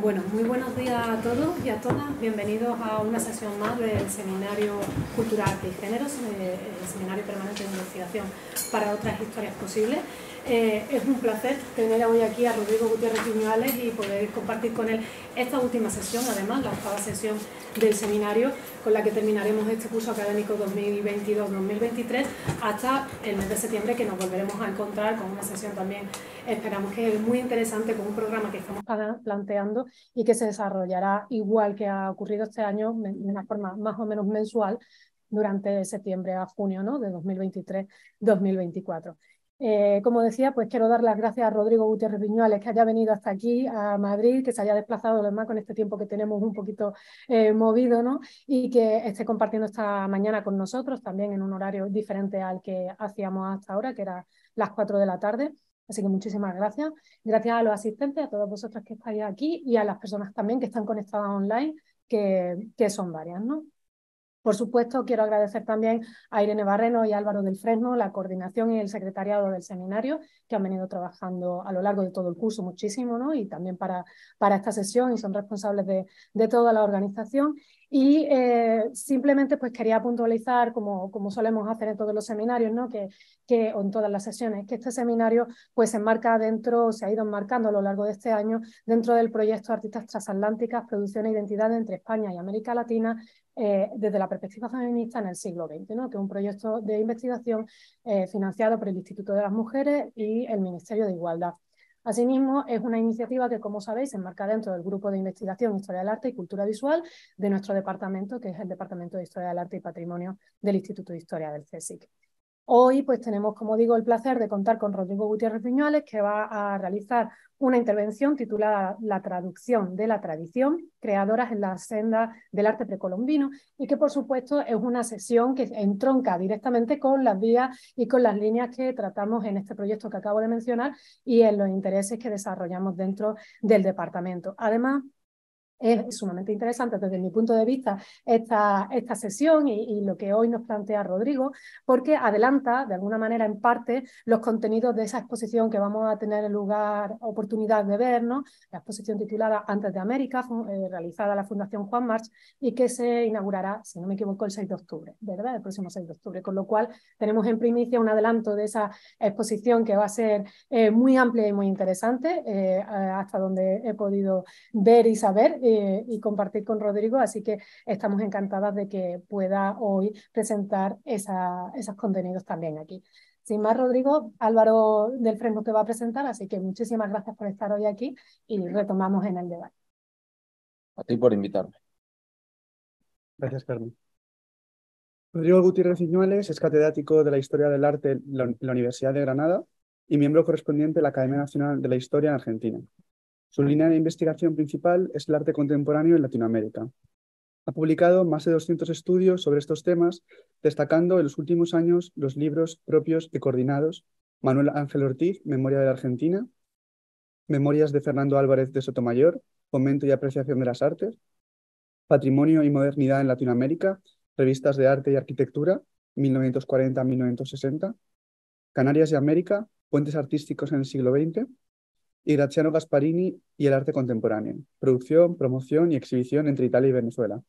Bueno, muy buenos días a todos y a todas. Bienvenidos a una sesión más del Seminario Cultural de Géneros, eh, el Seminario Permanente de Investigación para otras historias posibles. Eh, es un placer tener hoy aquí a Rodrigo Gutiérrez Viñuales y poder compartir con él esta última sesión, además la octava sesión del seminario con la que terminaremos este curso académico 2022-2023 hasta el mes de septiembre que nos volveremos a encontrar con una sesión también, esperamos que es muy interesante, con un programa que estamos planteando y que se desarrollará igual que ha ocurrido este año de una forma más o menos mensual durante septiembre a junio ¿no? de 2023-2024. Eh, como decía, pues quiero dar las gracias a Rodrigo Gutiérrez Viñuales que haya venido hasta aquí, a Madrid, que se haya desplazado, además con este tiempo que tenemos un poquito eh, movido, ¿no? Y que esté compartiendo esta mañana con nosotros, también en un horario diferente al que hacíamos hasta ahora, que era las 4 de la tarde. Así que muchísimas gracias. Gracias a los asistentes, a todas vosotras que estáis aquí y a las personas también que están conectadas online, que, que son varias, ¿no? Por supuesto, quiero agradecer también a Irene Barreno y Álvaro del Fresno la coordinación y el secretariado del seminario, que han venido trabajando a lo largo de todo el curso muchísimo, ¿no? y también para, para esta sesión, y son responsables de, de toda la organización. Y eh, simplemente pues quería puntualizar, como, como solemos hacer en todos los seminarios, ¿no? que, que, o en todas las sesiones, que este seminario pues se enmarca dentro, se ha ido enmarcando a lo largo de este año dentro del proyecto Artistas Transatlánticas, Producción e Identidad entre España y América Latina, eh, desde la perspectiva feminista en el siglo XX, ¿no? que es un proyecto de investigación eh, financiado por el Instituto de las Mujeres y el Ministerio de Igualdad. Asimismo, es una iniciativa que, como sabéis, se enmarca dentro del grupo de investigación Historia del Arte y Cultura Visual de nuestro departamento, que es el Departamento de Historia del Arte y Patrimonio del Instituto de Historia del CSIC. Hoy, pues tenemos, como digo, el placer de contar con Rodrigo Gutiérrez Viñuales, que va a realizar una intervención titulada La traducción de la tradición, creadoras en la senda del arte precolombino, y que, por supuesto, es una sesión que entronca directamente con las vías y con las líneas que tratamos en este proyecto que acabo de mencionar y en los intereses que desarrollamos dentro del departamento. Además, es sumamente interesante desde mi punto de vista esta, esta sesión y, lo que hoy nos plantea Rodrigo, porque adelanta de alguna manera en parte los contenidos de esa exposición que vamos a tener lugar, oportunidad de ver, la exposición titulada Antes de América, eh, realizada la Fundación Juan March y que se inaugurará, si no me equivoco, el 6 de octubre, ¿verdad? El próximo 6 de octubre, con lo cual tenemos en primicia un adelanto de esa exposición que va a ser eh, muy amplia y muy interesante, eh, hasta donde he podido ver y saber y compartir con Rodrigo, así que estamos encantadas de que pueda hoy presentar esos contenidos también aquí. Sin más, Rodrigo, Álvaro del Fresno te va a presentar, así que muchísimas gracias por estar hoy aquí y retomamos en el debate. A ti por invitarme. Gracias, Carmen. Rodrigo Gutiérrez Iñuales es catedrático de la Historia del Arte en la Universidad de Granada y miembro correspondiente de la Academia Nacional de la Historia en Argentina. Su línea de investigación principal es el arte contemporáneo en Latinoamérica. Ha publicado más de 200 estudios sobre estos temas, destacando en los últimos años los libros propios y coordinados Manuel Ángel Ortiz, Memoria de la Argentina, Memorias de Fernando Álvarez de Sotomayor, Fomento y Apreciación de las Artes, Patrimonio y Modernidad en Latinoamérica, Revistas de Arte y Arquitectura, 1940-1960, Canarias y América, Puentes Artísticos en el siglo XX, y Graziano Gasparini y el arte contemporáneo, producción, promoción y exhibición entre Italia y Venezuela.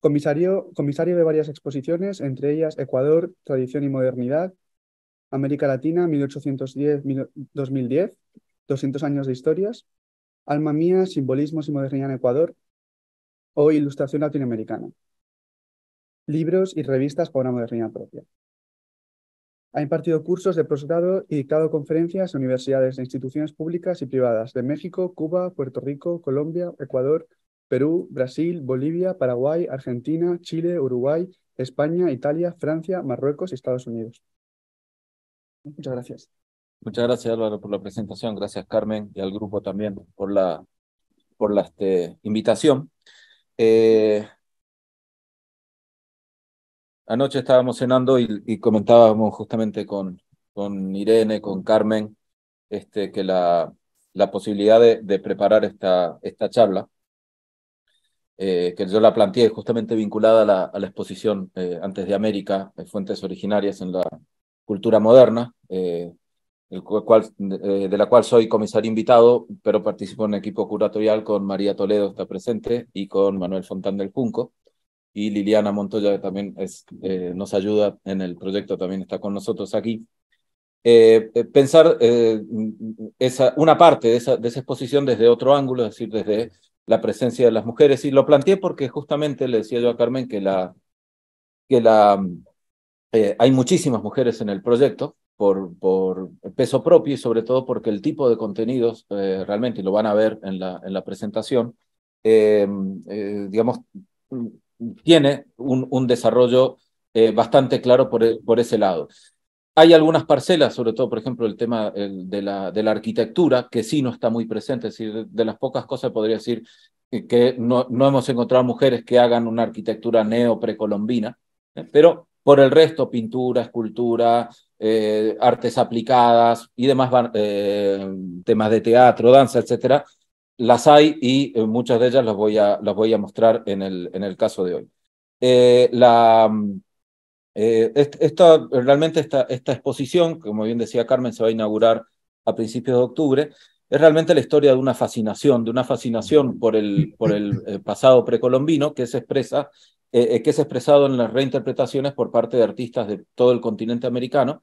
Comisario, de varias exposiciones, entre ellas Ecuador, Tradición y Modernidad, América Latina, 1810-2010, 200 años de historias, Alma Mía, Simbolismos y Modernidad en Ecuador, o Ilustración Latinoamericana. Libros y revistas para una modernidad propia. Ha impartido cursos de posgrado y dictado conferencias en universidades e instituciones públicas y privadas de México, Cuba, Puerto Rico, Colombia, Ecuador, Perú, Brasil, Bolivia, Paraguay, Argentina, Chile, Uruguay, España, Italia, Francia, Marruecos y Estados Unidos. Muchas gracias. Muchas gracias Álvaro por la presentación, gracias Carmen y al grupo también por la, por la este, invitación. Eh, anoche estábamos cenando y, comentábamos justamente con, con Irene, con Carmen, este, que la, la posibilidad de, preparar esta, esta charla, eh, que yo la planteé justamente vinculada a la, exposición eh, antes de América, eh, Fuentes Originarias en la Cultura Moderna, el cual, de la cual soy comisario invitado, pero participo en equipo curatorial con María Toledo, está presente, y con Manuel Fontán del Junco y Liliana Montoya, que también es, eh, nos ayuda en el proyecto, también está con nosotros aquí. Eh, eh, pensar esa, una parte de esa, exposición desde otro ángulo, es decir, desde la presencia de las mujeres. Y lo planteé porque justamente le decía yo a Carmen que, la, que la, hay muchísimas mujeres en el proyecto por, por peso propio y sobre todo porque el tipo de contenidos realmente, y lo van a ver en la, en la presentación, digamos, tiene un, desarrollo eh, bastante claro e, por, ese lado. Hay algunas parcelas, sobre todo, por ejemplo, el tema de, la, de, la, arquitectura, que sí no está muy presente, es decir, de las pocas cosas podría decir que no, hemos encontrado mujeres que hagan una arquitectura neo-precolombina, ¿eh? pero por el resto, pintura, escultura, eh, artes aplicadas y demás temas de teatro, danza, etcétera, las hay y eh, muchas de ellas las voy a, las voy a mostrar en el, en el caso de hoy. Eh, la, mm, eh, esta, realmente esta, esta exposición, como bien decía Carmen, se va a inaugurar a principios de octubre, es realmente la historia de una fascinación, de una fascinación por el, por el pasado precolombino que se expresa, que es expresado en las reinterpretaciones por parte de artistas de todo el continente americano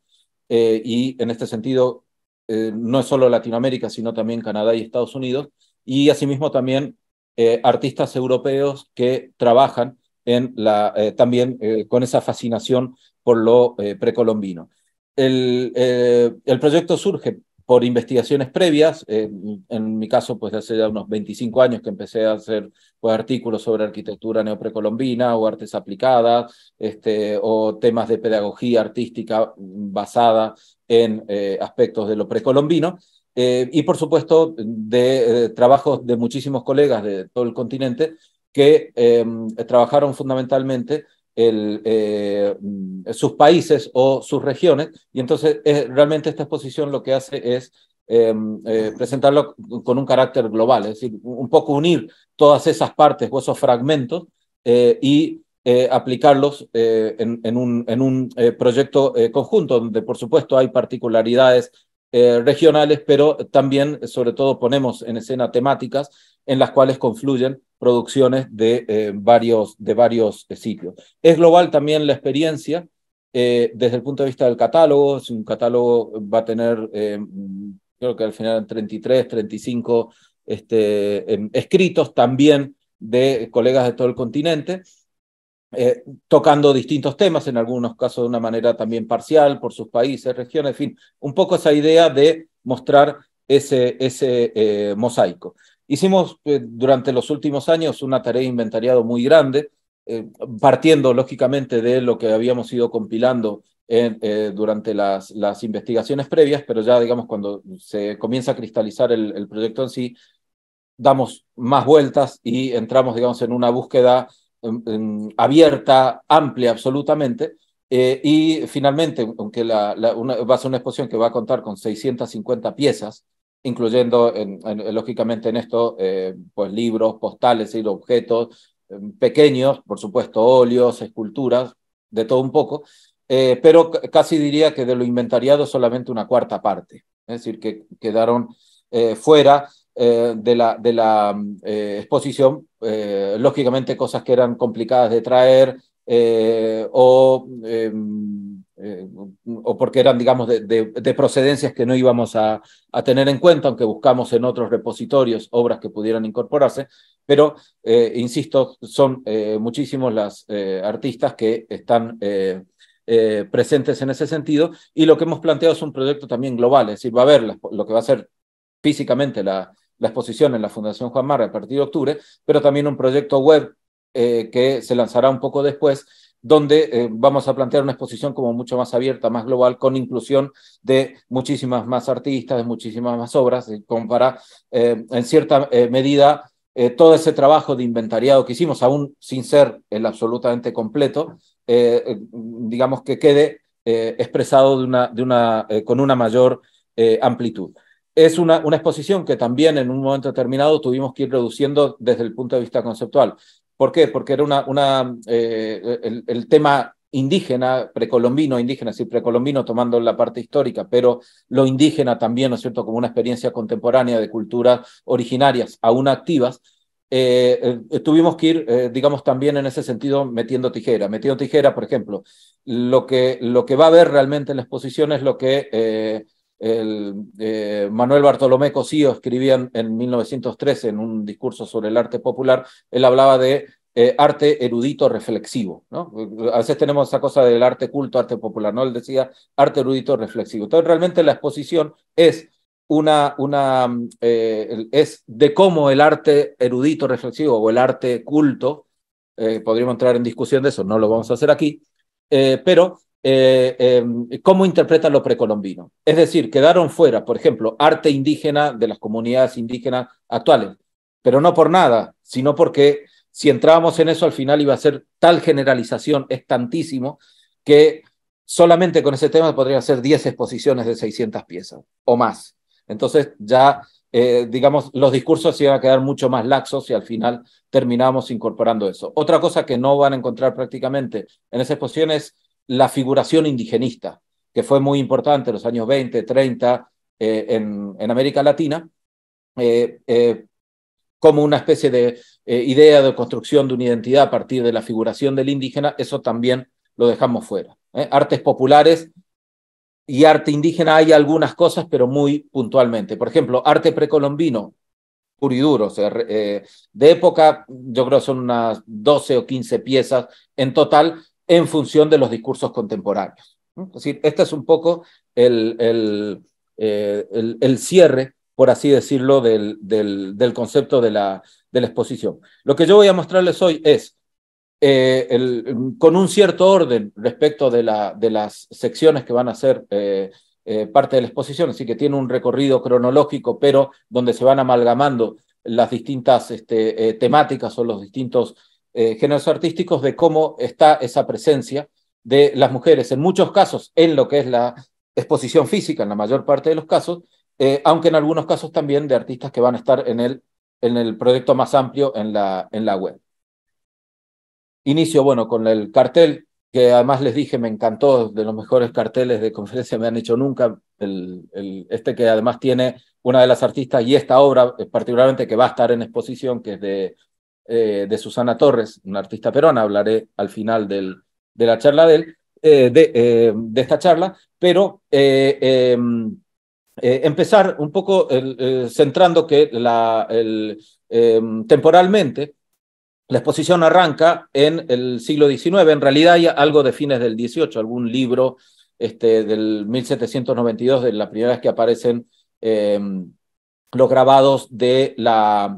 y en este sentido no es solo Latinoamérica, sino también Canadá y Estados Unidos, y asimismo también eh, artistas europeos que trabajan en la, eh, también eh, con esa fascinación por lo precolombino. El, el, proyecto surge por investigaciones previas, en mi caso pues hace ya unos 25 años que empecé a hacer pues, artículos sobre arquitectura neoprecolombina o artes aplicadas, este, o temas de pedagogía artística basada en aspectos de lo precolombino, eh, y por supuesto de eh, trabajos de muchísimos colegas de todo el continente que eh, trabajaron fundamentalmente mm, sus países o sus regiones. Y entonces realmente esta exposición lo que hace es presentarlo con un carácter global, es decir, un poco unir todas esas partes o esos fragmentos y aplicarlos en, un, en un proyecto conjunto, donde por supuesto hay particularidades eh, regionales, pero también, sobre todo, ponemos en escena temáticas en las cuales confluyen producciones de, eh, varios, de varios sitios. Eh, es global también la experiencia desde el punto de vista del catálogo. Es un catálogo va a tener, creo que al final, 33, 35 este, em, escritos también de colegas de todo el continente. Eh, tocando distintos temas, en algunos casos de una manera también parcial, por sus países, regiones, en fin, un poco esa idea de mostrar ese, ese eh, mosaico. Hicimos eh, durante los últimos años una tarea de inventariado muy grande, partiendo lógicamente de lo que habíamos ido compilando durante las, las, investigaciones previas, pero ya digamos cuando se comienza a cristalizar el, el proyecto en sí, damos más vueltas y entramos digamos en una búsqueda abierta, amplia absolutamente. Eh, y finalmente, aunque la, va a ser una exposición que va a contar con 650 piezas, incluyendo en, eh, lógicamente en esto eh, pues libros, postales y objetos em, pequeños, por supuesto óleos, esculturas, de todo un poco, pero casi diría que de lo inventariado solamente una cuarta parte, es decir, que quedaron fuera eh, de la, de la eh, exposición, eh, lógicamente cosas que eran complicadas de traer o, em, o porque eran, digamos, de, procedencias que no íbamos a, tener en cuenta, aunque buscamos en otros repositorios obras que pudieran incorporarse, pero, insisto, son muchísimos las artistas que están... presentes en ese sentido. Y lo que hemos planteado es un proyecto también global, es decir, va a haber lo que va a ser físicamente la, la exposición en la Fundación Juan Marra a partir de octubre, pero también un proyecto web eh, que se lanzará un poco después, donde eh, vamos a plantear una exposición como mucho más abierta, más global, con inclusión de muchísimas más artistas, de muchísimas más obras, y para, eh, en cierta medida, todo ese trabajo de inventariado que hicimos, aún sin ser el absolutamente completo, digamos que quede expresado con una mayor amplitud es una, una, exposición que también en un momento determinado tuvimos que ir reduciendo desde el punto de vista conceptual. ¿Por qué? Porque era una, una eh, el, tema indígena, precolombino, indígena, decir, precolombino tomando la parte histórica, pero lo indígena también, ¿no es cierto?, como una experiencia contemporánea de culturas originarias aún activas, eh, eh, tuvimos que ir, digamos, también en ese sentido metiendo tijera. Metiendo tijera, por ejemplo, lo que, lo que va a ver realmente en la exposición es lo que eh, Manuel Bartolomé Cosío escribía en 1913 en un discurso sobre el arte popular, él hablaba de eh, arte erudito reflexivo. ¿no? A veces tenemos esa cosa del arte culto, arte popular, ¿no? Él decía arte erudito reflexivo. Entonces realmente la exposición es una, una eh, es de cómo el arte erudito reflexivo o el arte culto, podríamos entrar en discusión de eso, no lo vamos a hacer aquí, pero eh, em, cómo interpretan lo precolombino. Es decir, quedaron fuera, por ejemplo, arte indígena de las comunidades indígenas actuales, pero no por nada, sino porque si entrábamos en eso al final iba a ser tal generalización, es tantísimo, que solamente con ese tema podrían ser 10 exposiciones de 600 piezas o más. Entonces ya, eh, digamos, los discursos iban a quedar mucho más laxos y al final terminamos incorporando eso. Otra cosa que no van a encontrar prácticamente en esa esas exposiciones la figuración indigenista, que fue muy importante en los años 20, 30 eh, en, América Latina, eh, eh, como una especie de idea de construcción de una identidad a partir de la figuración del indígena, eso también lo dejamos fuera. Artes populares y arte indígena hay algunas cosas, pero muy puntualmente. Por ejemplo, arte precolombino, puro de época, yo creo son unas 12 o 15 piezas en total, en función de los discursos contemporáneos. Es decir, este es un poco el, el, eh, el, cierre, por así decirlo, del, del, concepto de la, de la, exposición. Lo que yo voy a mostrarles hoy es, eh, con un cierto orden respecto de, la, de, las secciones que van a ser eh, parte de la exposición, así que tiene un recorrido cronológico, pero donde se van amalgamando las distintas este, temáticas o los distintos eh, géneros artísticos de cómo está esa presencia de las mujeres, en muchos casos, en lo que es la exposición física, en la mayor parte de los casos, eh, aunque en algunos casos también de artistas que van a estar en el, en el proyecto más amplio en la, en la web. Inicio, bueno, con el cartel, que además les dije, me encantó, de los mejores carteles de conferencia me han hecho nunca, el, el, este que además tiene una de las artistas y esta obra eh, particularmente que va a estar en exposición, que es de eh, de Susana Torres, una artista peruana, hablaré al final del, de la charla de él, eh, eh, de, esta charla, pero em, empezar un poco centrando que em, temporalmente la exposición arranca en el siglo XIX, en realidad hay algo de fines del XVIII, algún libro este, del 1792, de la primera vez que aparecen em, los grabados de la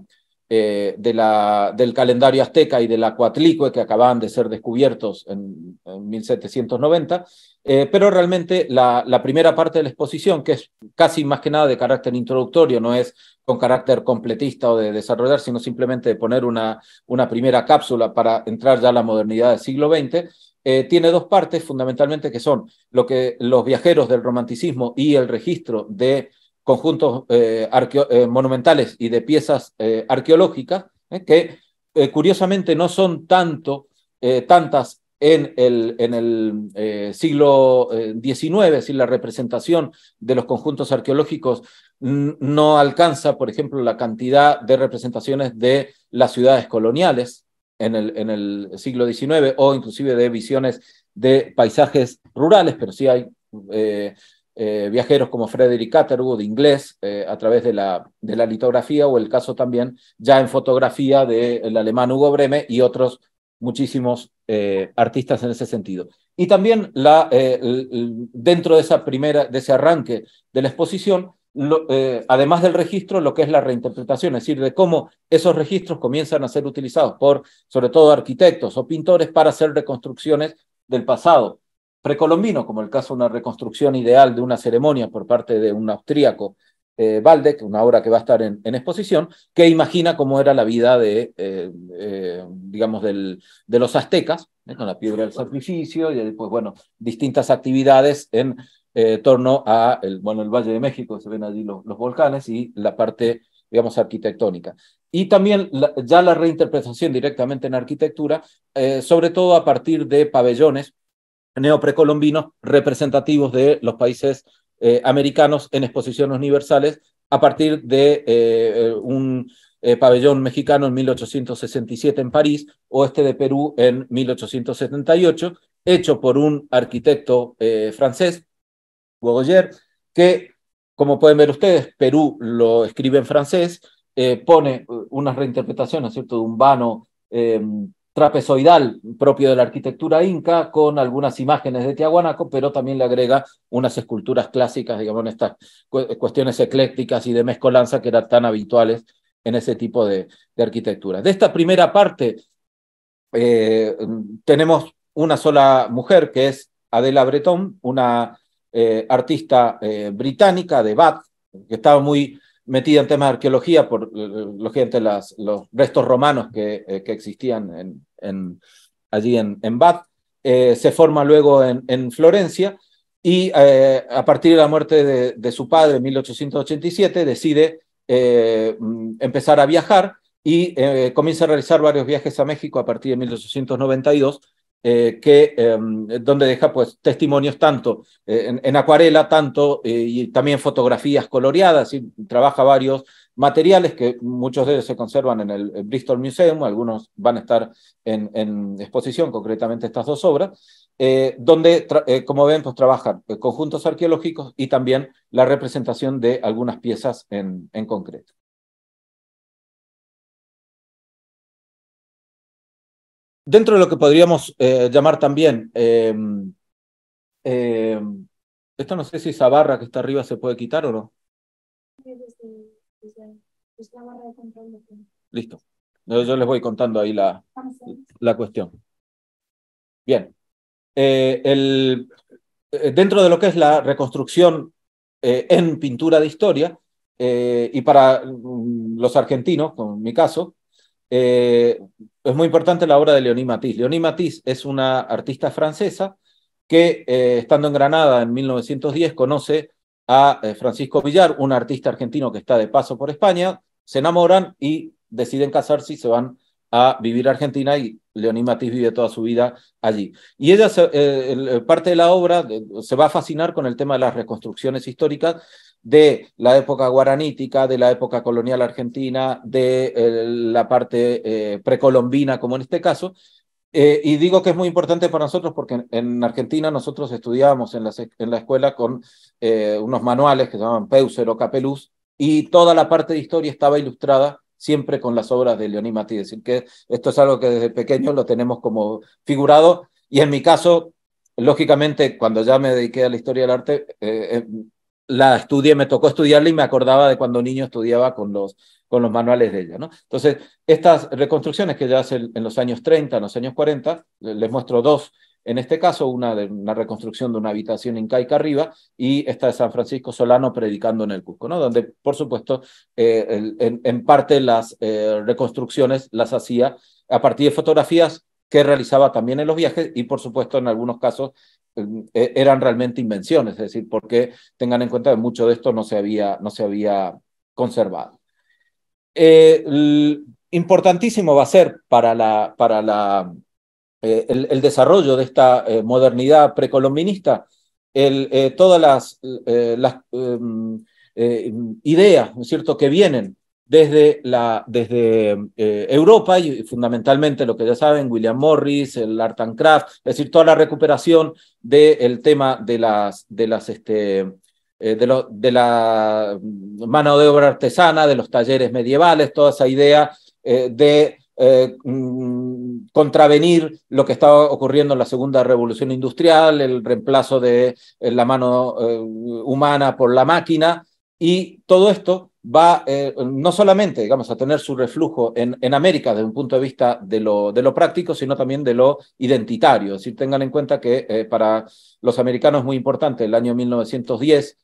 eh, del calendario azteca y de la que acababan de ser descubiertos en, 1790, eh, pero realmente la, primera parte de la exposición, que es casi más que nada de carácter introductorio, no es con carácter completista o de desarrollar, sino simplemente de poner una, primera cápsula para entrar ya a la modernidad del siglo XX, eh, tiene dos partes fundamentalmente que son lo que los viajeros del romanticismo y el registro de conjuntos eh, eh, monumentales y de piezas eh, arqueológicas, que curiosamente no son tanto, tantas en el, en el siglo XIX, si la representación de los conjuntos arqueológicos no alcanza, por ejemplo, la cantidad de representaciones de las ciudades coloniales en el, en el siglo XIX o inclusive de visiones de paisajes rurales, pero sí hay... Eh, viajeros como Frederick Atterwood, inglés, eh, a través de la, litografía, o el caso también ya en fotografía del alemán Hugo Breme y otros muchísimos eh, artistas en ese sentido. Y también dentro de, esa primera, de ese arranque de la exposición, además del registro, lo que es la reinterpretación, es decir, de cómo esos registros comienzan a ser utilizados por, sobre todo, arquitectos o pintores para hacer reconstrucciones del pasado precolombino, como el caso de una reconstrucción ideal de una ceremonia por parte de un austríaco, eh, una obra que va a estar en, exposición, que imagina cómo era la vida de, eh, eh, digamos, del, de los aztecas, ¿eh? con la piedra del sacrificio y después, bueno, distintas actividades en torno a, el, bueno, el Valle de México, se ven allí los, volcanes y la parte, digamos, arquitectónica. Y también ya la reinterpretación directamente en arquitectura, sobre todo a partir de pabellones neoprecolombinos representativos de los países eh, americanos en exposiciones universales a partir de eh, eh, un pabellón mexicano en 1867 en París o este de Perú en 1878, hecho por un arquitecto francés, Bogoyer, que, como pueden ver ustedes, Perú lo escribe en francés, pone unas reinterpretaciones, ¿cierto?, de un vano trapezoidal propio de la arquitectura inca, con algunas imágenes de Tiahuanaco, pero también le agrega unas esculturas clásicas, digamos, en estas cuestiones eclécticas y de mezcolanza que eran tan habituales en ese tipo de, arquitectura. De esta primera parte eh, tenemos una sola mujer, que es Adela Breton, una eh, artista eh, británica de Bath, que estaba muy metida en temas de arqueología por los restos romanos que, que existían en, allí en, en Bath, eh, se forma luego en, Florencia y eh, a partir de la muerte de, su padre en 1887 decide eh, mm, empezar a viajar y comienza a realizar varios viajes a México a partir de 1892. que, em, donde deja pues, testimonios tanto en, en acuarela, tanto y también fotografías coloreadas, y trabaja varios materiales que muchos de ellos se conservan en el Bristol Museum, algunos van a estar en, exposición, concretamente estas dos obras, eh, donde, eh, como ven, pues trabajan eh, conjuntos arqueológicos y también la representación de algunas piezas en, concreto. Dentro de lo que podríamos llamar también, em, em, esto no sé si esa barra que está arriba se puede quitar o no. Listo. Yo, les voy contando ahí la, cuestión. Bien. Eh, el, eh, dentro de lo que es la reconstrucción eh, en pintura de historia, y para mm, los argentinos, en mi caso, es muy importante la obra de Leonie Matisse. Leonie Matisse es una artista francesa que, estando en Granada en 1910, conoce a Francisco Villar, un artista argentino que está de paso por España, se enamoran y deciden casarse y se van a vivir a Argentina y Leoní Matiz vive toda su vida allí. Y ella, eh, parte de la obra, se va a fascinar con el tema de las reconstrucciones históricas de la época guaranítica, de la época colonial argentina, de eh, la parte eh, precolombina, como en este caso. y digo que es muy importante para nosotros porque en, Argentina nosotros estudiábamos en, en la escuela con unos manuales que se llaman Peuser o Capelús, y toda la parte de historia estaba ilustrada siempre con las obras de Leonie Mati, Es decir, que esto es algo que desde pequeño lo tenemos como figurado y en mi caso, lógicamente, cuando ya me dediqué a la historia del arte, eh, eh, la estudié, me tocó estudiarla y me acordaba de cuando niño estudiaba con los, con los manuales de ella. ¿no? Entonces, estas reconstrucciones que ya hace en los años 30, en los años 40, les muestro dos en este caso, una, de, una reconstrucción de una habitación en incaica arriba y esta de San Francisco Solano predicando en el Cusco, ¿no? donde, por supuesto, eh, en, parte las eh, reconstrucciones las hacía a partir de fotografías que realizaba también en los viajes y, por supuesto, en algunos casos em, e, eran realmente invenciones, es decir, porque tengan en cuenta que mucho de esto no se había, no se había conservado. Eh, importantísimo va a ser para la, para la eh, el, desarrollo de esta eh, modernidad precolombinista, eh, todas las, em, ideas cierto? que vienen desde, desde Europa y fundamentalmente lo que ya saben, William Morris, el Art and Craft, es decir, toda la recuperación del tema de las, de las este, de, la mano de obra artesana, de los talleres medievales, toda esa idea de eh, mm, contravenir lo que estaba ocurriendo en la segunda revolución industrial, el reemplazo de eh, la mano eh, humana por la máquina, y todo esto va no solamente, digamos, a tener su reflujo en, América desde un punto de vista de lo, de lo práctico, sino también de lo identitario. Es decir, tengan en cuenta que para los americanos es muy importante el año 1910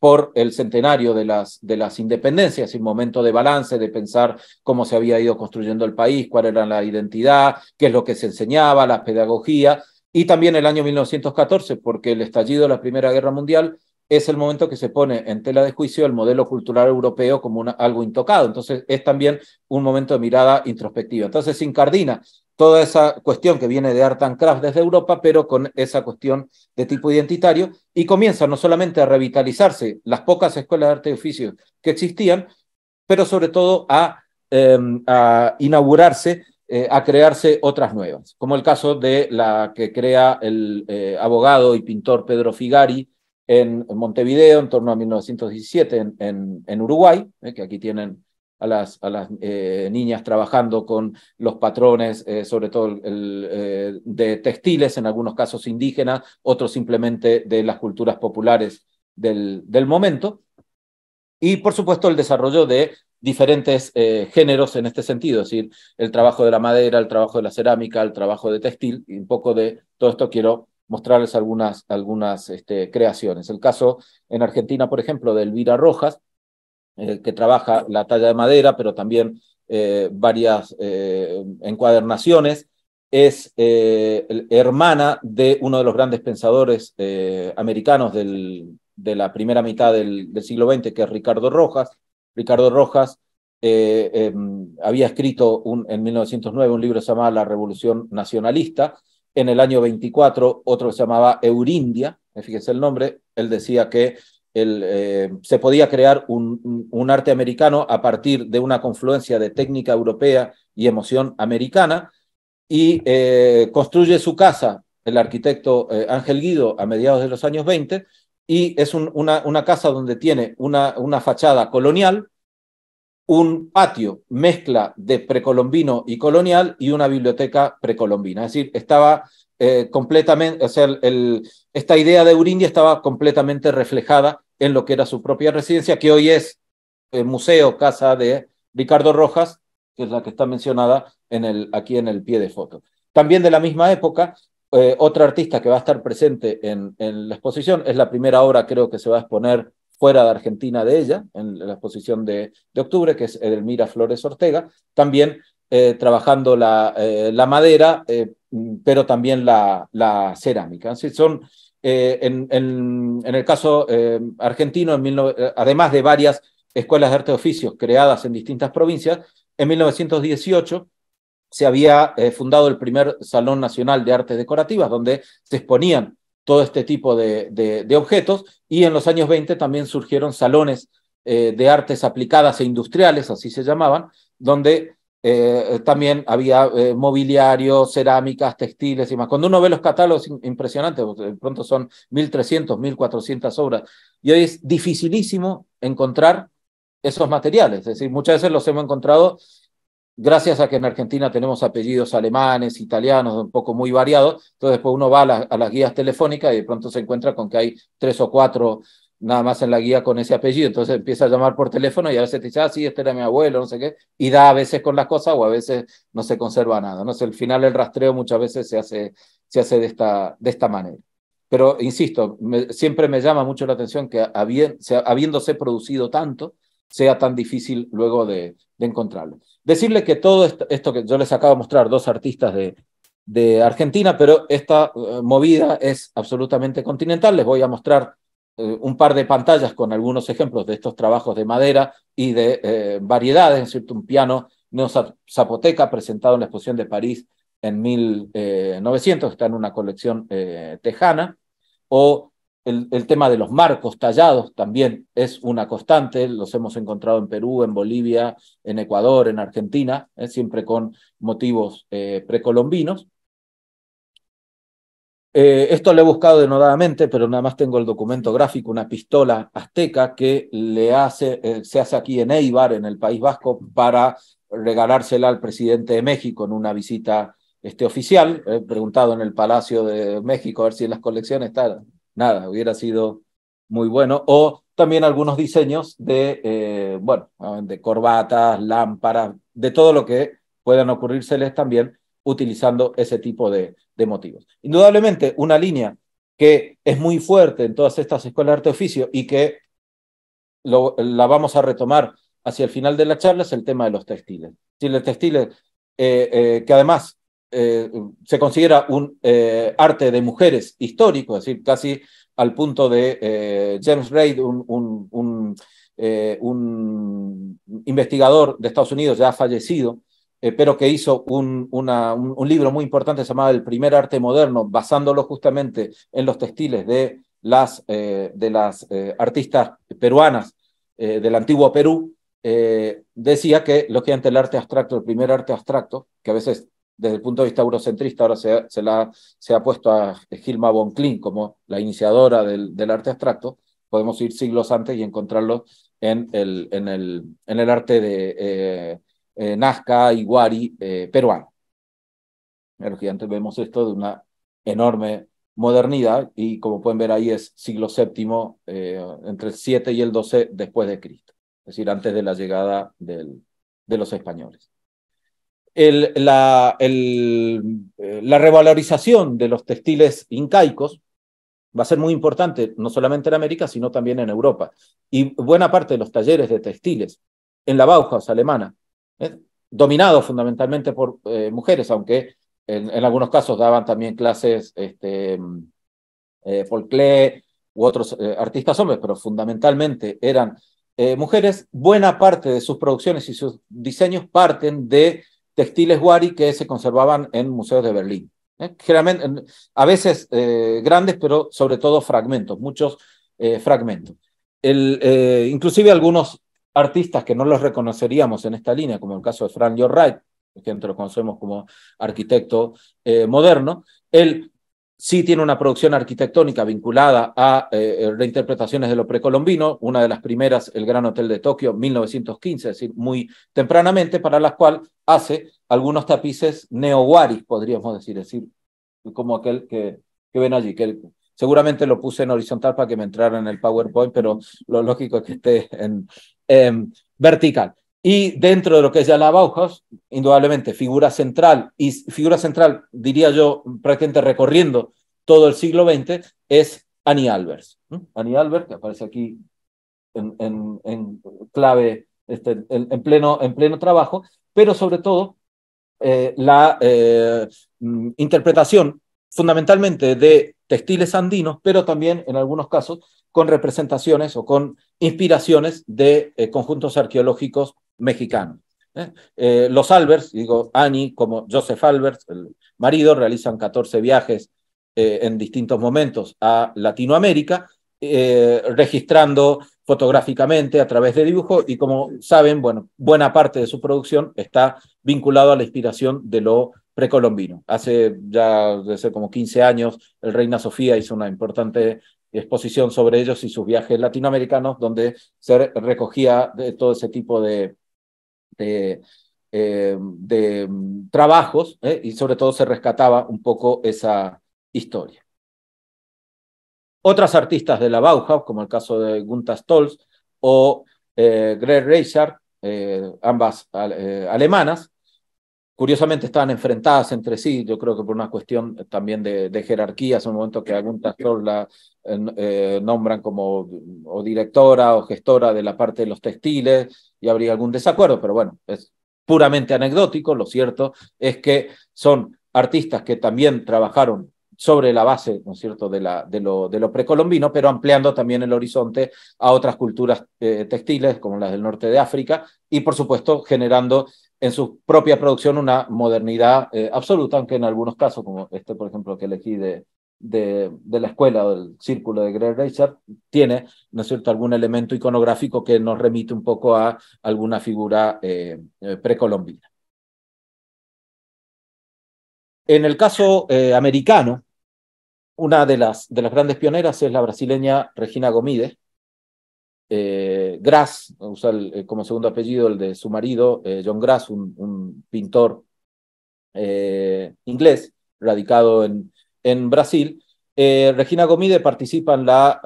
por el centenario de las, de las independencias, un momento de balance, de pensar cómo se había ido construyendo el país, cuál era la identidad, qué es lo que se enseñaba, la pedagogía, y también el año 1914, porque el estallido de la Primera Guerra Mundial es el momento que se pone en tela de juicio el modelo cultural europeo como algo intocado. Entonces, es también un momento de mirada introspectiva. Entonces, sin cardina toda esa cuestión que viene de Art and Craft desde Europa, pero con esa cuestión de tipo identitario, y comienza no solamente a revitalizarse las pocas escuelas de arte y oficio que existían, pero sobre todo a, em, inaugurarse, eh, a crearse otras nuevas, como el caso de la que crea el eh, abogado y pintor Pedro Figari en Montevideo en torno a 1917 en Uruguay, eh, que aquí tienen a las, a las eh, niñas trabajando con los patrones, eh, sobre todo el, eh, de textiles, en algunos casos indígenas, otros simplemente de las culturas populares del, del momento. Y por supuesto el desarrollo de diferentes géneros en este sentido, es decir, el trabajo de la madera, el trabajo de la cerámica, el trabajo de textil, y un poco de todo esto quiero mostrarles algunas, algunas este, creaciones. El caso en Argentina, por ejemplo, de Elvira Rojas, eh, que trabaja la talla de madera, pero también eh, varias eh, encuadernaciones. Es hermana de uno de los grandes pensadores americanos del, de la primera mitad del, siglo XX, que es Ricardo Rojas. Ricardo Rojas em, había escrito en 1909 un libro llamado La Revolución Nacionalista, en el año 24 otro se llamaba Eurindia, fíjese el nombre, él decía que eh, se podía crear un, arte americano a partir de una confluencia de técnica europea y emoción americana, y eh, construye su casa el arquitecto eh, Ángel Guido a mediados de los años 20, y es una, casa donde tiene una, una fachada colonial, un patio mezcla de precolombino y colonial y una biblioteca precolombina. Es decir, estaba completamente, o el, esta idea de Urindia estaba completamente reflejada en lo que era su propia residencia, que hoy es el museo, casa de Ricardo Rojas, que es la que está mencionada aquí en el pie de foto. También de la misma época, eh, otra artista que va a estar presente en, la exposición, es la primera obra creo que se va a exponer fuera de Argentina de ella, en la exposición de, octubre, que es Edelmira Flores Ortega, también eh, trabajando la eh, madera, pero también la, cerámica. son, eh, en, el caso eh, argentino, en eh, además de varias escuelas de arte de oficios creadas en distintas provincias, en 1918 se había fundado el primer Salón Nacional de Artes Decorativas, donde se exponían todo este tipo de, de objetos, y en los años 20 también surgieron salones de artes aplicadas e industriales, así se llamaban, donde eh, también había eh, mobiliario, cerámicas, textiles y más. Cuando uno ve los catálogos, impresionantes, de pronto son 1.300, 1.400 obras, y hoy es dificilísimo encontrar esos materiales. Es decir, muchas veces los hemos encontrado gracias a que en Argentina tenemos apellidos alemanes, italianos, un poco muy variados, entonces después uno va a, a las guías telefónicas y de pronto se encuentra con que hay tres o cuatro nada más en la guía con ese apellido, entonces empieza a llamar por teléfono y a veces te dice, ah, sí, este era mi abuelo, no sé qué, y da a veces con las cosas o a veces no se conserva nada, ¿no? sé, al final el rastreo muchas veces se hace, se hace de, esta, de esta manera. Pero, insisto, siempre me llama mucho la atención que habiéndose producido tanto, sea tan difícil luego de, encontrarlo. Decirle que todo esto, que yo les acabo de mostrar, dos artistas de, Argentina, pero esta eh, movida es absolutamente continental, les voy a mostrar eh, un par de pantallas con algunos ejemplos de estos trabajos de madera y de eh, variedades, es cierto, un piano neozapoteca presentado en la exposición de París en 1900, eh, está en una colección tejana, o el, tema de los marcos tallados también es una constante, los hemos encontrado en Perú, en Bolivia, en Ecuador, en Argentina, siempre con motivos precolombinos. Eh, esto lo he buscado denodadamente, pero nada más tengo el documento gráfico, una pistola azteca que le hace, eh, se hace aquí en Eibar, en el País Vasco, para regalársela al presidente de México en una visita este, oficial. He preguntado en el Palacio de México a ver si en las colecciones está. Nada, hubiera sido muy bueno. O también algunos diseños de, eh, bueno, de corbatas, lámparas, de todo lo que puedan ocurrírseles también utilizando ese tipo de, motivos. Indudablemente, una línea que es muy fuerte en todas estas escuelas de arte oficio y que la vamos a retomar hacia el final de la charla es el tema de los textiles. Si los textiles, eh, eh, que además eh, se considera un arte de mujeres histórico, es decir, casi al punto de James Reid, un, un, un, un, investigador de Estados Unidos ya fallecido, eh, pero que hizo un, un, libro muy importante llamado El primer arte moderno, basándolo justamente en los textiles de las, eh, de las eh, artistas peruanas del antiguo Perú, decía que lo que ante el arte abstracto, el primer arte abstracto, que a veces desde el punto de vista eurocentrista ahora se, se, la, se ha puesto a Gilma Kling como la iniciadora del, arte abstracto, podemos ir siglos antes y encontrarlo en el, en el, en el arte de eh, Nazca, Iguari, eh, peruano. En los gigantes vemos esto de una enorme modernidad y como pueden ver ahí es siglo VII, eh, entre el 7 y el 12 después de Cristo, es decir, antes de la llegada del, de los españoles. la, la revalorización de los textiles incaicos va a ser muy importante, no solamente en América, sino también en Europa. Y buena parte de los talleres de textiles en la Bauhaus alemana ¿eh? dominado fundamentalmente por eh, mujeres, aunque en, algunos casos daban también clases este, eh, u otros artistas hombres, pero fundamentalmente eran mujeres. Buena parte de sus producciones y sus diseños parten de textiles wari que se conservaban en museos de Berlín. Generalmente, a veces grandes, pero sobre todo fragmentos, muchos fragmentos. inclusive algunos artistas que no los reconoceríamos en esta línea, como el caso de Frank Lloyd Wright, que nosotros conocemos como arquitecto eh, moderno, él sí tiene una producción arquitectónica vinculada a eh, eh, reinterpretaciones de lo precolombino, una de las primeras, el Gran Hotel de Tokio, 1915, es decir, muy tempranamente, para las cual hace algunos tapices neoguaris, podríamos decir, es decir, como aquel que, que ven allí, que seguramente lo puse en horizontal para que me entrara en el PowerPoint, pero lo lógico es que esté en, Em, vertical. Y dentro de lo que es ya la Bauhaus, indudablemente figura central, y figura central, diría yo, prácticamente recorriendo todo el siglo XX, es Annie Albers. Annie Albers, que aparece aquí en, clave, este, en, pleno, en pleno trabajo, pero sobre todo eh, la eh, mm, interpretación fundamentalmente de textiles andinos, pero también en algunos casos con representaciones o con inspiraciones de eh, conjuntos arqueológicos mexicanos. ¿eh? Eh, los Albers, digo, Annie como Joseph Albers, el marido, realizan 14 viajes en distintos momentos a Latinoamérica, registrando fotográficamente a través de dibujo y como saben, bueno, buena parte de su producción está vinculado a la inspiración de lo precolombino. Hace ya desde como 15 años, el Reina Sofía hizo una importante exposición sobre ellos y sus viajes latinoamericanos, donde se recogía todo ese tipo de, eh, mm, trabajos eh, y sobre todo se rescataba un poco esa historia. Otras artistas de la Bauhaus, como el caso de Gunther Stolz o eh, Greg eh, ambas alemanas, curiosamente estaban enfrentadas entre sí, yo creo que por una cuestión también de, jerarquía, hace un momento que algún personas la eh, eh, nombran como o directora o gestora de la parte de los textiles y habría algún desacuerdo, pero bueno, es puramente anecdótico, lo cierto es que son artistas que también trabajaron sobre la base, ¿no es cierto?, de, la, de, lo, precolombino, pero ampliando también el horizonte a otras culturas eh, textiles, como las del norte de África, y por supuesto generando en su propia producción una modernidad eh, absoluta, aunque en algunos casos, como este, por ejemplo, que elegí de, de, la escuela o del círculo de Greg Reichert, tiene, ¿no cierto?, algún elemento iconográfico que nos remite un poco a alguna figura eh, eh, precolombina. En el caso americano, una de las, de las grandes pioneras es la brasileña Regina Gomide, eh, Grass, usa eh, como segundo apellido el de su marido, eh, John Grass, un, pintor inglés radicado en, en Brasil. Regina Gomide participa en la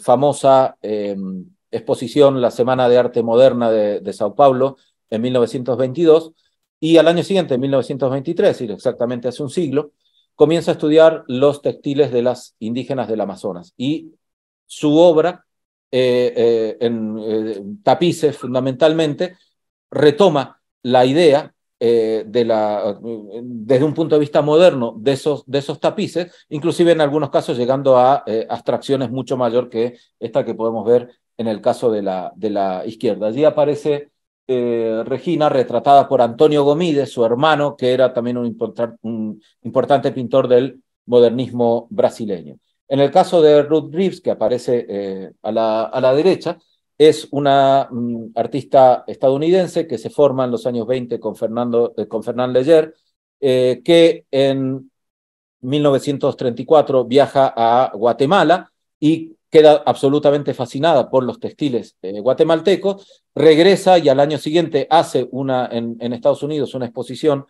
famosa em, exposición La Semana de Arte Moderna de, de Sao Paulo en 1922 y al año siguiente, en 1923, exactamente hace un siglo, comienza a estudiar los textiles de las indígenas del Amazonas y su obra eh, eh, en eh, tapices fundamentalmente, retoma la idea de la, desde un punto de vista moderno de esos, de esos tapices, inclusive en algunos casos llegando a abstracciones mucho mayor que esta que podemos ver en el caso de la, de la izquierda. Allí aparece Regina, retratada por Antonio Gomide, su hermano, que era también un importante pintor del modernismo brasileño. En el caso de Ruth Reeves, que aparece eh, a, la, a, la, derecha, es una mm, artista estadounidense que se forma en los años 20 con, Fernando, eh, con Fernand Leger, eh, que en 1934 viaja a Guatemala y queda absolutamente fascinada por los textiles guatemaltecos, regresa y al año siguiente hace una en Estados Unidos una exposición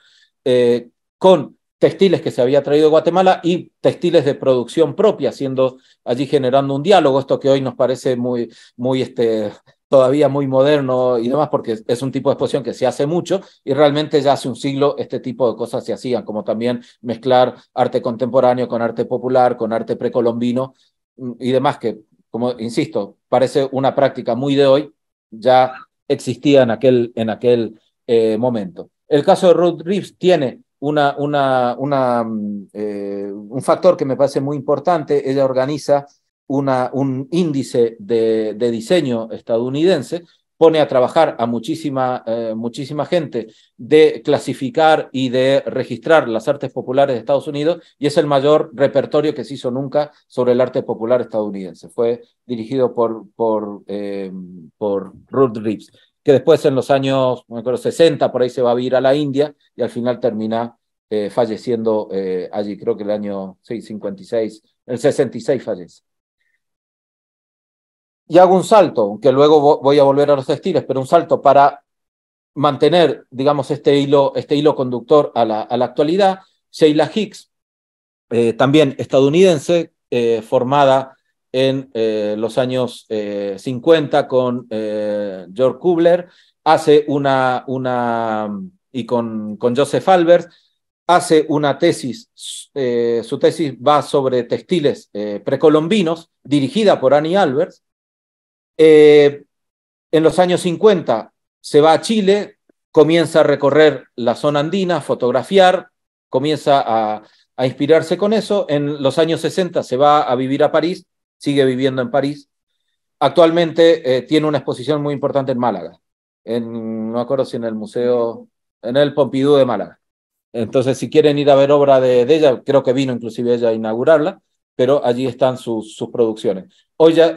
con textiles que se había traído de Guatemala y textiles de producción propia, siendo allí generando un diálogo, esto que hoy nos parece muy, muy este, todavía muy moderno y demás, porque es un tipo de exposición que se hace mucho y realmente ya hace un siglo este tipo de cosas se hacían, como también mezclar arte contemporáneo con arte popular, con arte precolombino mm, y demás, que, como insisto, parece una práctica muy de hoy, ya existía en aquel, en aquel eh, momento. El caso de Ruth Reeves tiene Mm, eh, un factor que me parece muy importante, ella organiza un índice de, diseño estadounidense, pone a trabajar a muchísima, eh, muchísima gente de clasificar y de registrar las artes populares de Estados Unidos y es el mayor repertorio que se hizo nunca sobre el arte popular estadounidense. Fue dirigido por, por, eh, por Ruth Reeves que después en los años, me acuerdo, 60, por ahí se va a ir a la India y al final termina eh, falleciendo eh, allí, creo que el año sí, el 66 fallece. Y hago un salto, aunque luego voy a volver a los estiles, pero un salto para mantener, digamos, este hilo, este hilo conductor a la, a la actualidad. Sheila Hicks, eh, también estadounidense, formada en eh, los años 50 eh, con eh, George Kubler, hace una, una y con, con Joseph Albers, hace una tesis, su tesis va sobre textiles precolombinos, dirigida por Annie Albers. en los años 50 se va a Chile, comienza a recorrer la zona andina, fotografiar, comienza a inspirarse con eso. En los años 60 se va a vivir a París sigue viviendo en París. Actualmente eh, tiene una exposición muy importante en Málaga, en, no acuerdo si en el museo, en el Pompidou de Málaga. Entonces, si quieren ir a ver obra de, ella, creo que vino inclusive ella a inaugurarla, pero allí están sus, sus producciones. Hoy ya, eh,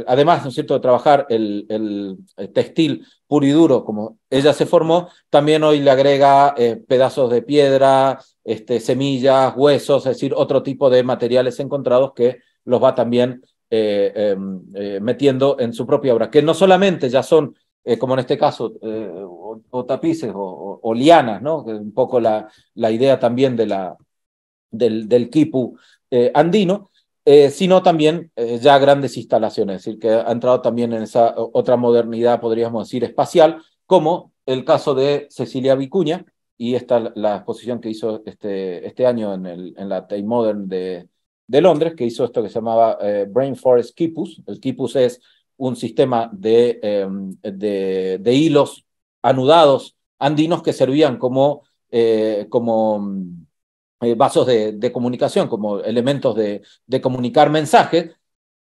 eh, además, ¿no es cierto?, de trabajar el, el, textil puro y duro, como ella se formó, también hoy le agrega pedazos de piedra, este, semillas, huesos, es decir, otro tipo de materiales encontrados que los va también eh, em, eh, metiendo en su propia obra, que no solamente ya son, eh, como en este caso, o, tapices o, lianas, ¿no? un poco la, la idea también de la, del, del quipu andino, sino también ya grandes instalaciones, es decir, que ha entrado también en esa otra modernidad, podríamos decir, espacial, como el caso de Cecilia Vicuña, y esta la exposición que hizo este, este año en, el, en la Tate Modern de, de Londres, que hizo esto que se llamaba eh, Brain Forest Kipus. El Kipus es un sistema em, de, de, hilos anudados andinos que servían como, eh, como mm, eh, vasos de, de, comunicación, como elementos de, comunicar mensajes.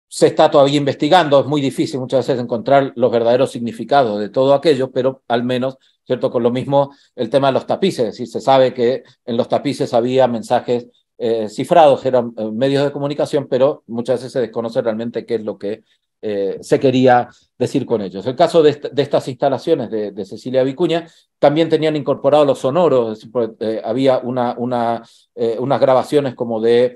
Se está todavía investigando, es muy difícil muchas veces encontrar los verdaderos significados de todo aquello, pero al menos, ¿cierto? Con lo mismo el tema de los tapices, es decir, se sabe que en los tapices había mensajes eh, cifrados, eran eh, medios de comunicación, pero muchas veces se desconoce realmente qué es lo que eh, se quería decir con ellos. El caso de, estas instalaciones de, Cecilia Vicuña, también tenían incorporado los sonoros, pues, había unas grabaciones como de,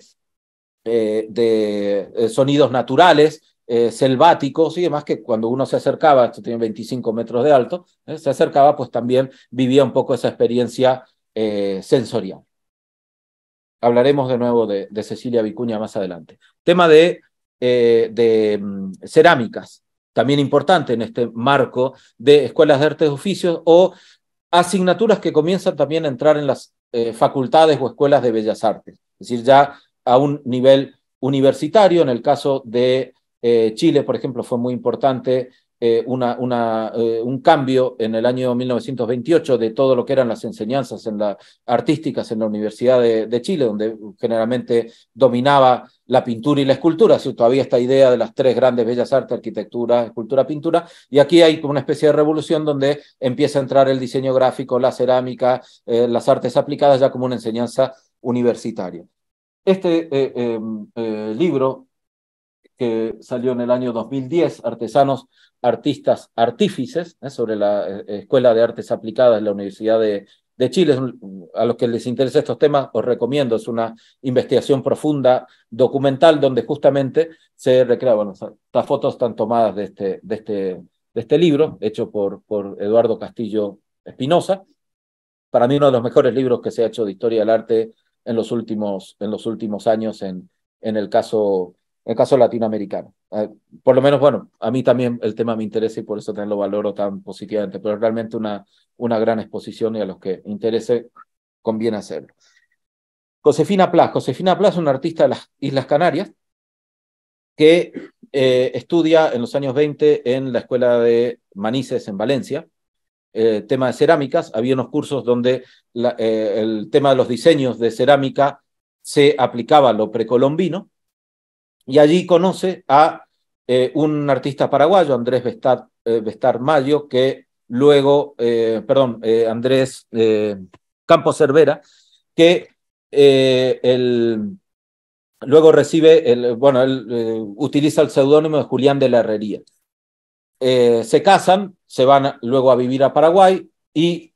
de sonidos naturales. selváticos y demás, que cuando uno se acercaba, esto tiene 25 metros de alto, se acercaba, pues también vivía un poco esa experiencia sensorial hablaremos de nuevo de, Cecilia Vicuña más adelante. Tema de, eh, mm, cerámicas, también importante en este marco de escuelas de artes de oficios o asignaturas que comienzan también a entrar en las eh, facultades o escuelas de bellas artes, es decir, ya a un nivel universitario, en el caso de eh, Chile, por ejemplo, fue muy importante eh, eh, un cambio en el año 1928 de todo lo que eran las enseñanzas en la, artísticas en la Universidad de, Chile, donde generalmente dominaba la pintura y la escultura, si todavía esta idea de las tres grandes bellas artes, arquitectura, escultura, pintura, y aquí hay como una especie de revolución donde empieza a entrar el diseño gráfico, la cerámica, eh, las artes aplicadas ya como una enseñanza universitaria. Este libro que salió en el año 2010, Artesanos artistas artífices, ¿eh? sobre la eh, Escuela de Artes Aplicadas de la Universidad de, Chile. A los que les interesa estos temas, os recomiendo, es una investigación profunda, documental, donde justamente se recrea, bueno, estas fotos están tomadas de este, de este, de este libro, hecho por, por Eduardo Castillo Espinosa. Para mí uno de los mejores libros que se ha hecho de historia del arte en los últimos, en los últimos años en, en el caso el caso latinoamericano. Ah, por lo menos, bueno, a mí también el tema me interesa y por eso también lo valoro tan positivamente, pero realmente una, una gran exposición y a los que interese conviene hacerlo. Josefina Plas. Josefina Plas es una artista de las Islas Canarias que eh, estudia en los años 20 en la Escuela de Manises en Valencia. Eh, tema de cerámicas, había unos cursos donde eh, el tema de los diseños de cerámica se aplicaba a lo precolombino, y allí conoce a eh, un artista paraguayo, Andrés Bestar, eh, Mayo, que luego, eh, perdón, Andrés Campos Cervera, que el, luego recibe, el, bueno, él utiliza el seudónimo de Julián de la Herrería. se casan, se van luego a vivir a Paraguay y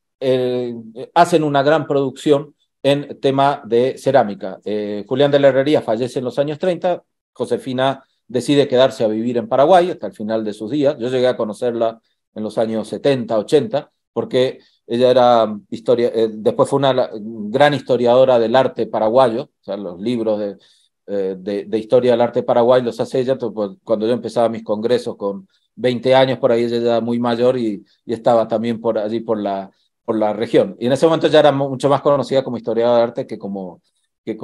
hacen una gran producción en tema de cerámica. Julián de la Herrería fallece en los años 30, Josefina decide quedarse a vivir en Paraguay hasta el final de sus días. Yo llegué a conocerla en los años 70, 80, porque ella era um, historia, eh, después fue una gran historiadora del arte paraguayo, o sea, los libros de, eh, de, historia del arte paraguay los hace ella, pues, cuando yo empezaba mis congresos con 20 años, por ahí ella era muy mayor y, estaba también por allí, por la, por la región. Y en ese momento ya era mucho más conocida como historiadora del arte que como, que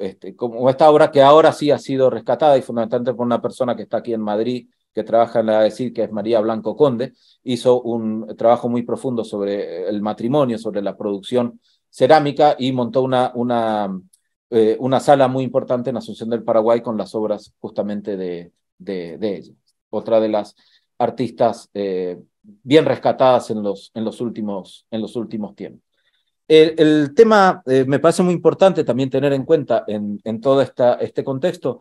este, como, esta obra que ahora sí ha sido rescatada y fundamentalmente por una persona que está aquí en Madrid, que trabaja en la decir que es María Blanco Conde, hizo un trabajo muy profundo sobre el matrimonio, sobre la producción cerámica y montó una, una, eh, una sala muy importante en Asunción del Paraguay con las obras justamente de, de, ella. Otra de las artistas eh, bien rescatadas en los, en los, últimos, en los últimos tiempos. El, tema eh, me parece muy importante también tener en cuenta en, todo este contexto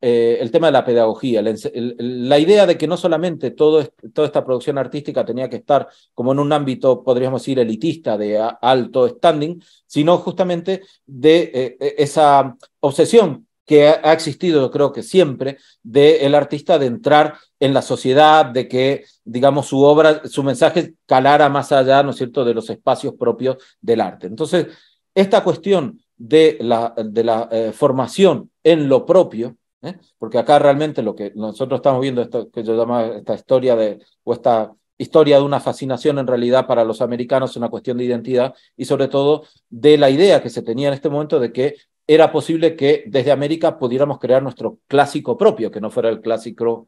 eh, el tema de la pedagogía, la, idea de que no solamente toda esta producción artística tenía que estar como en un ámbito, podríamos decir, elitista de alto standing, sino justamente de eh, esa obsesión que ha existido, yo creo que siempre, del artista de entrar en la sociedad, de que, digamos, su obra, su mensaje calara más allá, ¿no es cierto?, de los espacios propios del arte. Entonces, esta cuestión de la, de la eh, formación en lo propio, ¿eh? porque acá realmente lo que nosotros estamos viendo, esto que yo llamo esta historia de, o esta historia de una fascinación en realidad para los americanos, una cuestión de identidad y sobre todo de la idea que se tenía en este momento de que era posible que desde América pudiéramos crear nuestro clásico propio, que no fuera el clásico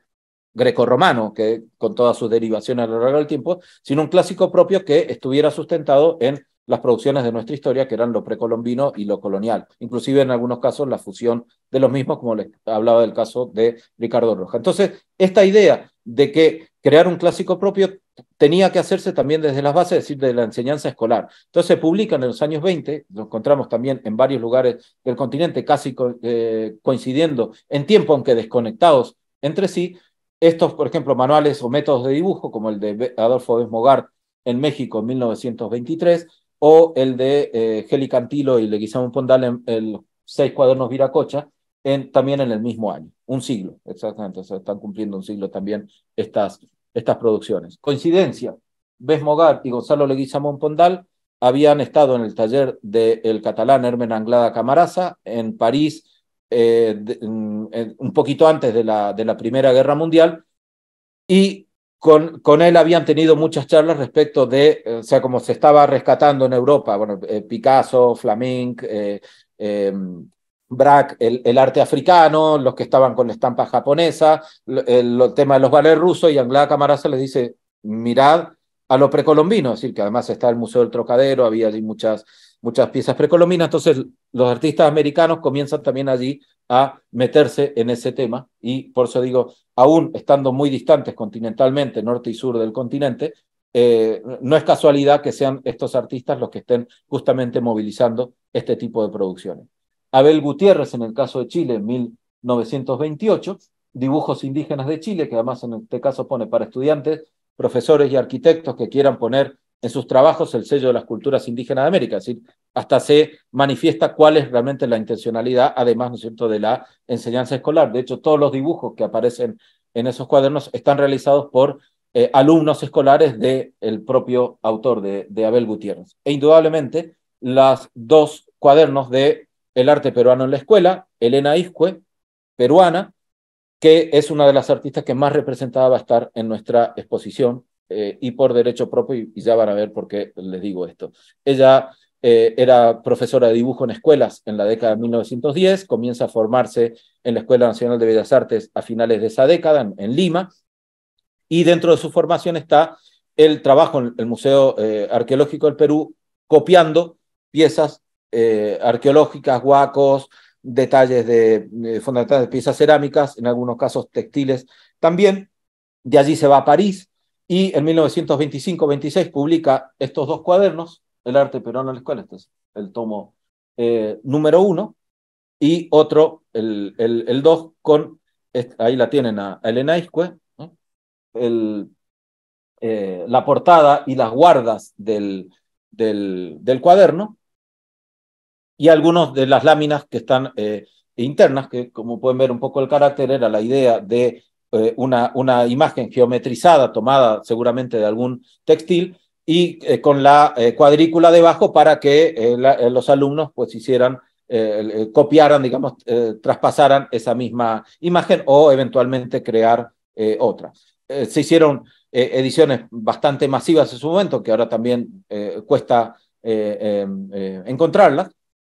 Greco-Romano, que con todas sus derivaciones a lo largo del tiempo, sino un clásico propio que estuviera sustentado en las producciones de nuestra historia, que eran lo precolombino y lo colonial, inclusive en algunos casos la fusión de los mismos, como les hablaba del caso de Ricardo Roja. Entonces, esta idea de que crear un clásico propio tenía que hacerse también desde las bases, es decir, de la enseñanza escolar. Entonces se publican en los años 20, lo encontramos también en varios lugares del continente, casi eh, coincidiendo en tiempo, aunque desconectados entre sí, estos, por ejemplo, manuales o métodos de dibujo, como el de Adolfo Besmogar en México en 1923, o el de eh, Cantilo y Leguizamón Pondal en, el los seis cuadernos Viracocha, en, también en el mismo año, un siglo, exactamente, o están cumpliendo un siglo también estas, estas producciones. Coincidencia, Besmogar y Gonzalo Leguizamón Pondal habían estado en el taller del catalán Hermen Anglada Camaraza en París eh, mm, eh, un poquito antes de la, de la, Primera Guerra Mundial, y con, con, él habían tenido muchas charlas respecto de, eh, o sea, como se estaba rescatando en Europa, bueno, Picasso, Flaming, Braque, el, arte africano, los que estaban con la estampa japonesa, el, tema de los ballets rusos, y Anglada Camaraza les dice, mirad a los precolombinos, es decir, que además está el Museo del Trocadero, había allí muchas muchas piezas precolombinas, entonces los artistas americanos comienzan también allí a meterse en ese tema y por eso digo, aún estando muy distantes continentalmente, norte y sur del continente, eh, no es casualidad que sean estos artistas los que estén justamente movilizando este tipo de producciones. Abel Gutiérrez, en el caso de Chile, en 1928, Dibujos Indígenas de Chile, que además en este caso pone para estudiantes, profesores y arquitectos que quieran poner en sus trabajos el sello de las culturas indígenas de América, es decir, hasta se manifiesta cuál es realmente la intencionalidad, además, ¿no es cierto?, de la enseñanza escolar. De hecho, todos los dibujos que aparecen en esos cuadernos están realizados por eh, alumnos escolares del el propio autor, de, de, Abel Gutiérrez. E indudablemente, los dos cuadernos de El arte peruano en la escuela, Elena Iscue, peruana, que es una de las artistas que más representada va a estar en nuestra exposición, eh, y por derecho propio, y, ya van a ver por qué les digo esto. Ella eh, era profesora de dibujo en escuelas en la década de 1910, comienza a formarse en la Escuela Nacional de Bellas Artes a finales de esa década, en, Lima, y dentro de su formación está el trabajo en el Museo eh, Arqueológico del Perú, copiando piezas arqueológicas, huacos, detalles de, de piezas cerámicas, en algunos casos textiles también. De allí se va a París, y en 1925-26 publica estos dos cuadernos, El arte peruano en la escuela, este es el tomo eh, número uno, y otro, el, el, dos, con, ahí la tienen a Elena Iscue, eh, la portada y las guardas del, del, del, cuaderno, y algunas de las láminas que están eh, internas, que como pueden ver un poco el carácter, era la idea de eh, una, una, imagen geometrizada tomada seguramente de algún textil y eh, con la eh, cuadrícula debajo para que los alumnos pues hicieran, copiaran, digamos, traspasaran esa misma imagen o eventualmente crear otra. se hicieron ediciones bastante masivas en su momento, que ahora también cuesta em, encontrarlas,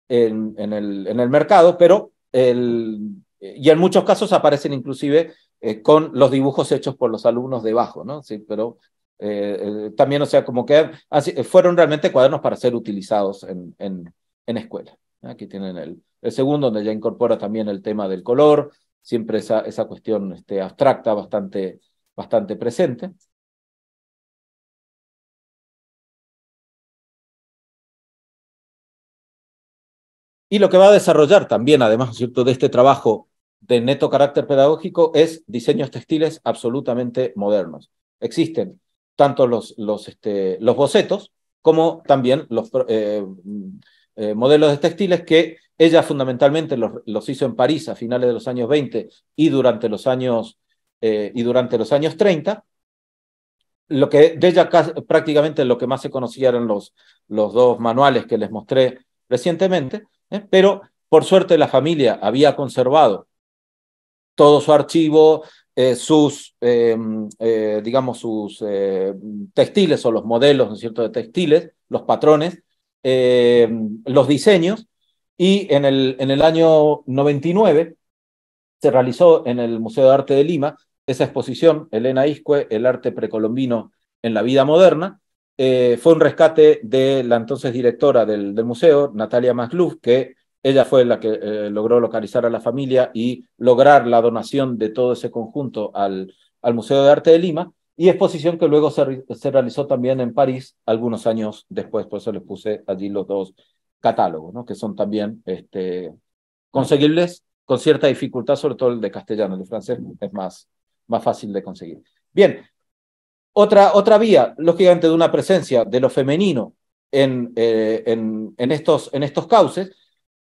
en, el, en, el, mercado, pero el, y en muchos casos aparecen inclusive eh, con los dibujos hechos por los alumnos debajo, ¿no? Sí, pero eh, eh, también, o sea, como que fueron realmente cuadernos para ser utilizados en, en, escuela. Aquí tienen el, el, segundo, donde ya incorpora también el tema del color, siempre esa, cuestión este, abstracta bastante, bastante presente. Y lo que va a desarrollar también, además, ¿cierto?, de este trabajo de neto carácter pedagógico es diseños textiles absolutamente modernos. Existen tanto los, los, este, los bocetos como también los eh, mm, eh, modelos de textiles que ella fundamentalmente los, hizo en París a finales de los años 20 y durante los años, eh, y durante los años 30. Lo que, de ella prácticamente lo que más se conocía eran los, los dos manuales que les mostré recientemente, pero por suerte la familia había conservado todo su archivo, eh, sus, em, eh, digamos, sus eh, textiles o los modelos, ¿no es cierto?, de textiles, los patrones, em, los diseños, y en el, en el año 99 se realizó en el Museo de Arte de Lima esa exposición, Elena Iscue, el arte precolombino en la vida moderna, fue un rescate de la entonces directora del, del museo, Natalia Masluf, que ella fue la que eh, logró localizar a la familia y lograr la donación de todo ese conjunto al, al Museo de Arte de Lima y exposición que luego se, realizó también en París algunos años después, por eso les puse allí los dos catálogos, ¿no? que son también este, conseguibles con cierta dificultad, sobre todo el de castellano, el de francés es más, más fácil de conseguir. Bien, otra, otra vía, lógicamente, de una presencia de lo femenino en, eh, en, en, estos, en estos cauces,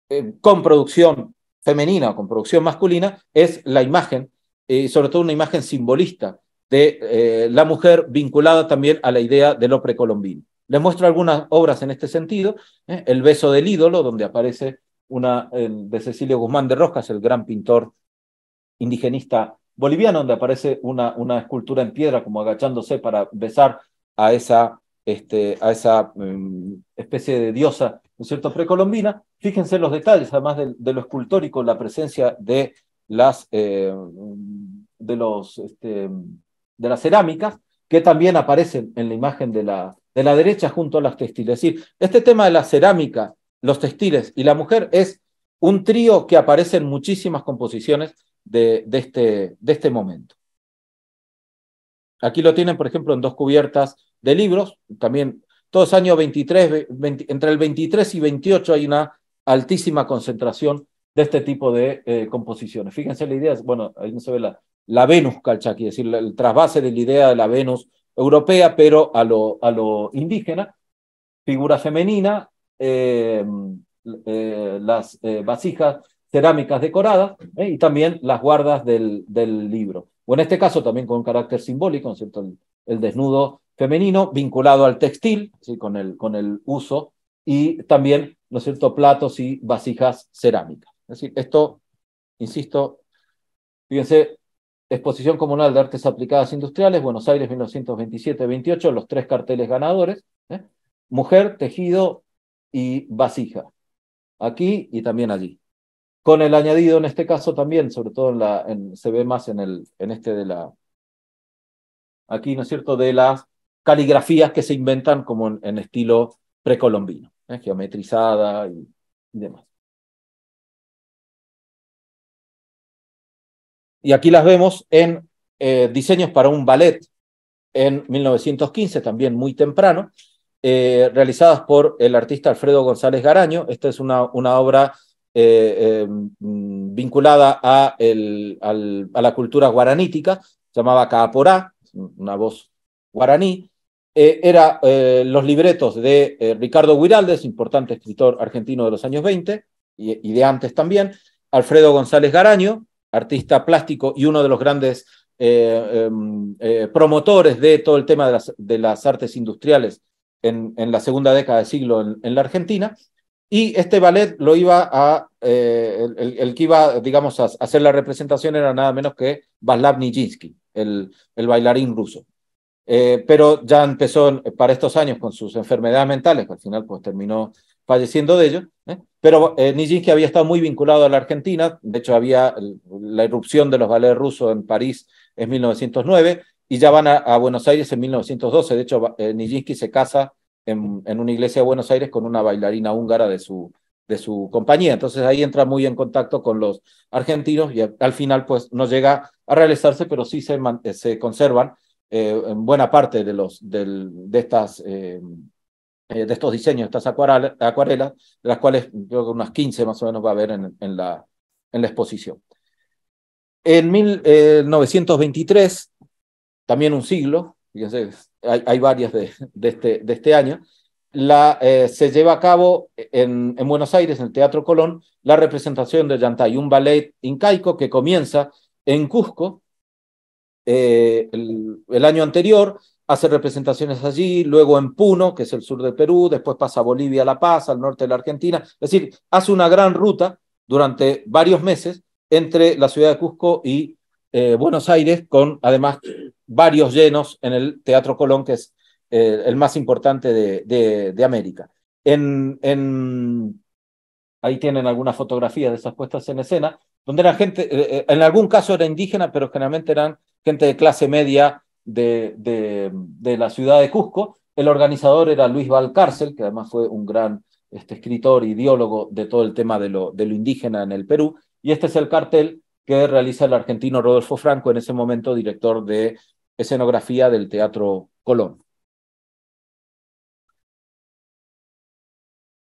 eh, con producción femenina o con producción masculina es la imagen, eh, y sobre todo una imagen simbolista de eh, la mujer vinculada también a la idea de lo precolombino. Les muestro algunas obras en este sentido, El beso del ídolo, donde aparece una de Cecilio Guzmán de Rojas, el gran pintor indigenista boliviano, donde aparece una, escultura en piedra como agachándose para besar a esa, este, mm, especie de diosa ¿no cierto?, precolombina. Fíjense los detalles, además de, lo escultórico, la presencia de las, eh, de los, este, de las cerámicas, que también aparecen en la imagen de la, de la derecha junto a las textiles. Es decir, este tema de la cerámica, los textiles y la mujer es un trío que aparece en muchísimas composiciones de, este, de este momento. Aquí lo tienen, por ejemplo, en dos cubiertas de libros, también todos años 23, entre el 23 y 28 hay una altísima concentración de este tipo de eh, composiciones. Fíjense la idea, bueno, ahí no se ve la, Venus calchaquí, es decir, el, trasvase de la idea de la Venus europea, pero a lo, a indígena, figura femenina, eh, eh, las vasijas cerámicas decoradas y también las guardas del, libro. O en este caso también con carácter simbólico, ¿no es cierto? el desnudo femenino vinculado al textil, ¿sí? con, el, con el uso, y también, ¿no es cierto?, platos y vasijas cerámicas. Es decir, esto, insisto, fíjense, Exposición Comunal de Artes Aplicadas Industriales, Buenos Aires 1927-28, los tres carteles ganadores, ¿eh? mujer, tejido y vasija, aquí y también allí. Con el añadido en este caso también, sobre todo la, se ve más en, el, en este de la, aquí, ¿no es cierto?, de las caligrafías que se inventan como en, estilo precolombino, ¿eh? geometrizada y, demás. Y aquí las vemos en eh, diseños para un ballet en 1915, también muy temprano, eh, realizadas por el artista Alfredo González Garaño. Esta es una, obra vinculada a, la cultura guaranítica, llamada llamaba Caaporá, una voz guaraní, eh, eran eh, los libretos de eh, Ricardo Huiraldes, importante escritor argentino de los años 20 y, de antes también, Alfredo González Garaño, artista plástico y uno de los grandes em, promotores de todo el tema de las, artes industriales en, la segunda década del siglo en, la Argentina. Y este ballet lo iba a, el, que iba, digamos, a hacer la representación era nada menos que Vaslav Nijinsky, el bailarín ruso. Eh, pero ya empezó eh, para estos años con sus enfermedades mentales, que al final pues terminó falleciendo de ello. ¿eh? Pero Nijinsky había estado muy vinculado a la Argentina, de hecho había la irrupción de los ballets rusos en París en 1909 y ya van a, Buenos Aires en 1912. De hecho, Nijinsky se casa en, una iglesia de Buenos Aires con una bailarina húngara de su, de su compañía. Entonces ahí entra muy en contacto con los argentinos y al, final pues no llega a realizarse, pero sí se conservan eh, en buena parte de, los, de, estas, eh, eh, de estos diseños, estas acuarelas, de las cuales creo que unas 15 más o menos va a haber en, en, la, en la exposición. En 1923, también un siglo, fíjense, hay, varias de, este, de este año, la, se lleva a cabo en, en, Buenos Aires, en el Teatro Colón, la representación de Yantay, un ballet incaico que comienza en Cusco eh, el, año anterior, hace representaciones allí, luego en Puno, que es el sur del Perú, después pasa a Bolivia, La Paz, al norte de la Argentina, es decir, hace una gran ruta durante varios meses entre la ciudad de Cusco y eh, Buenos Aires, con además varios llenos en el Teatro Colón, que es eh, el más importante de, América. En, en, ahí tienen algunas fotografías de esas puestas en escena, donde la gente, en algún caso era indígena, pero generalmente eran gente de clase media de, la ciudad de Cusco. El organizador era Luis Valcárcel, que además fue un gran este, escritor, ideólogo de todo el tema de lo, indígena en el Perú. Y este es el cartel que realiza el argentino Rodolfo Franco, en ese momento director de escenografía del Teatro Colón.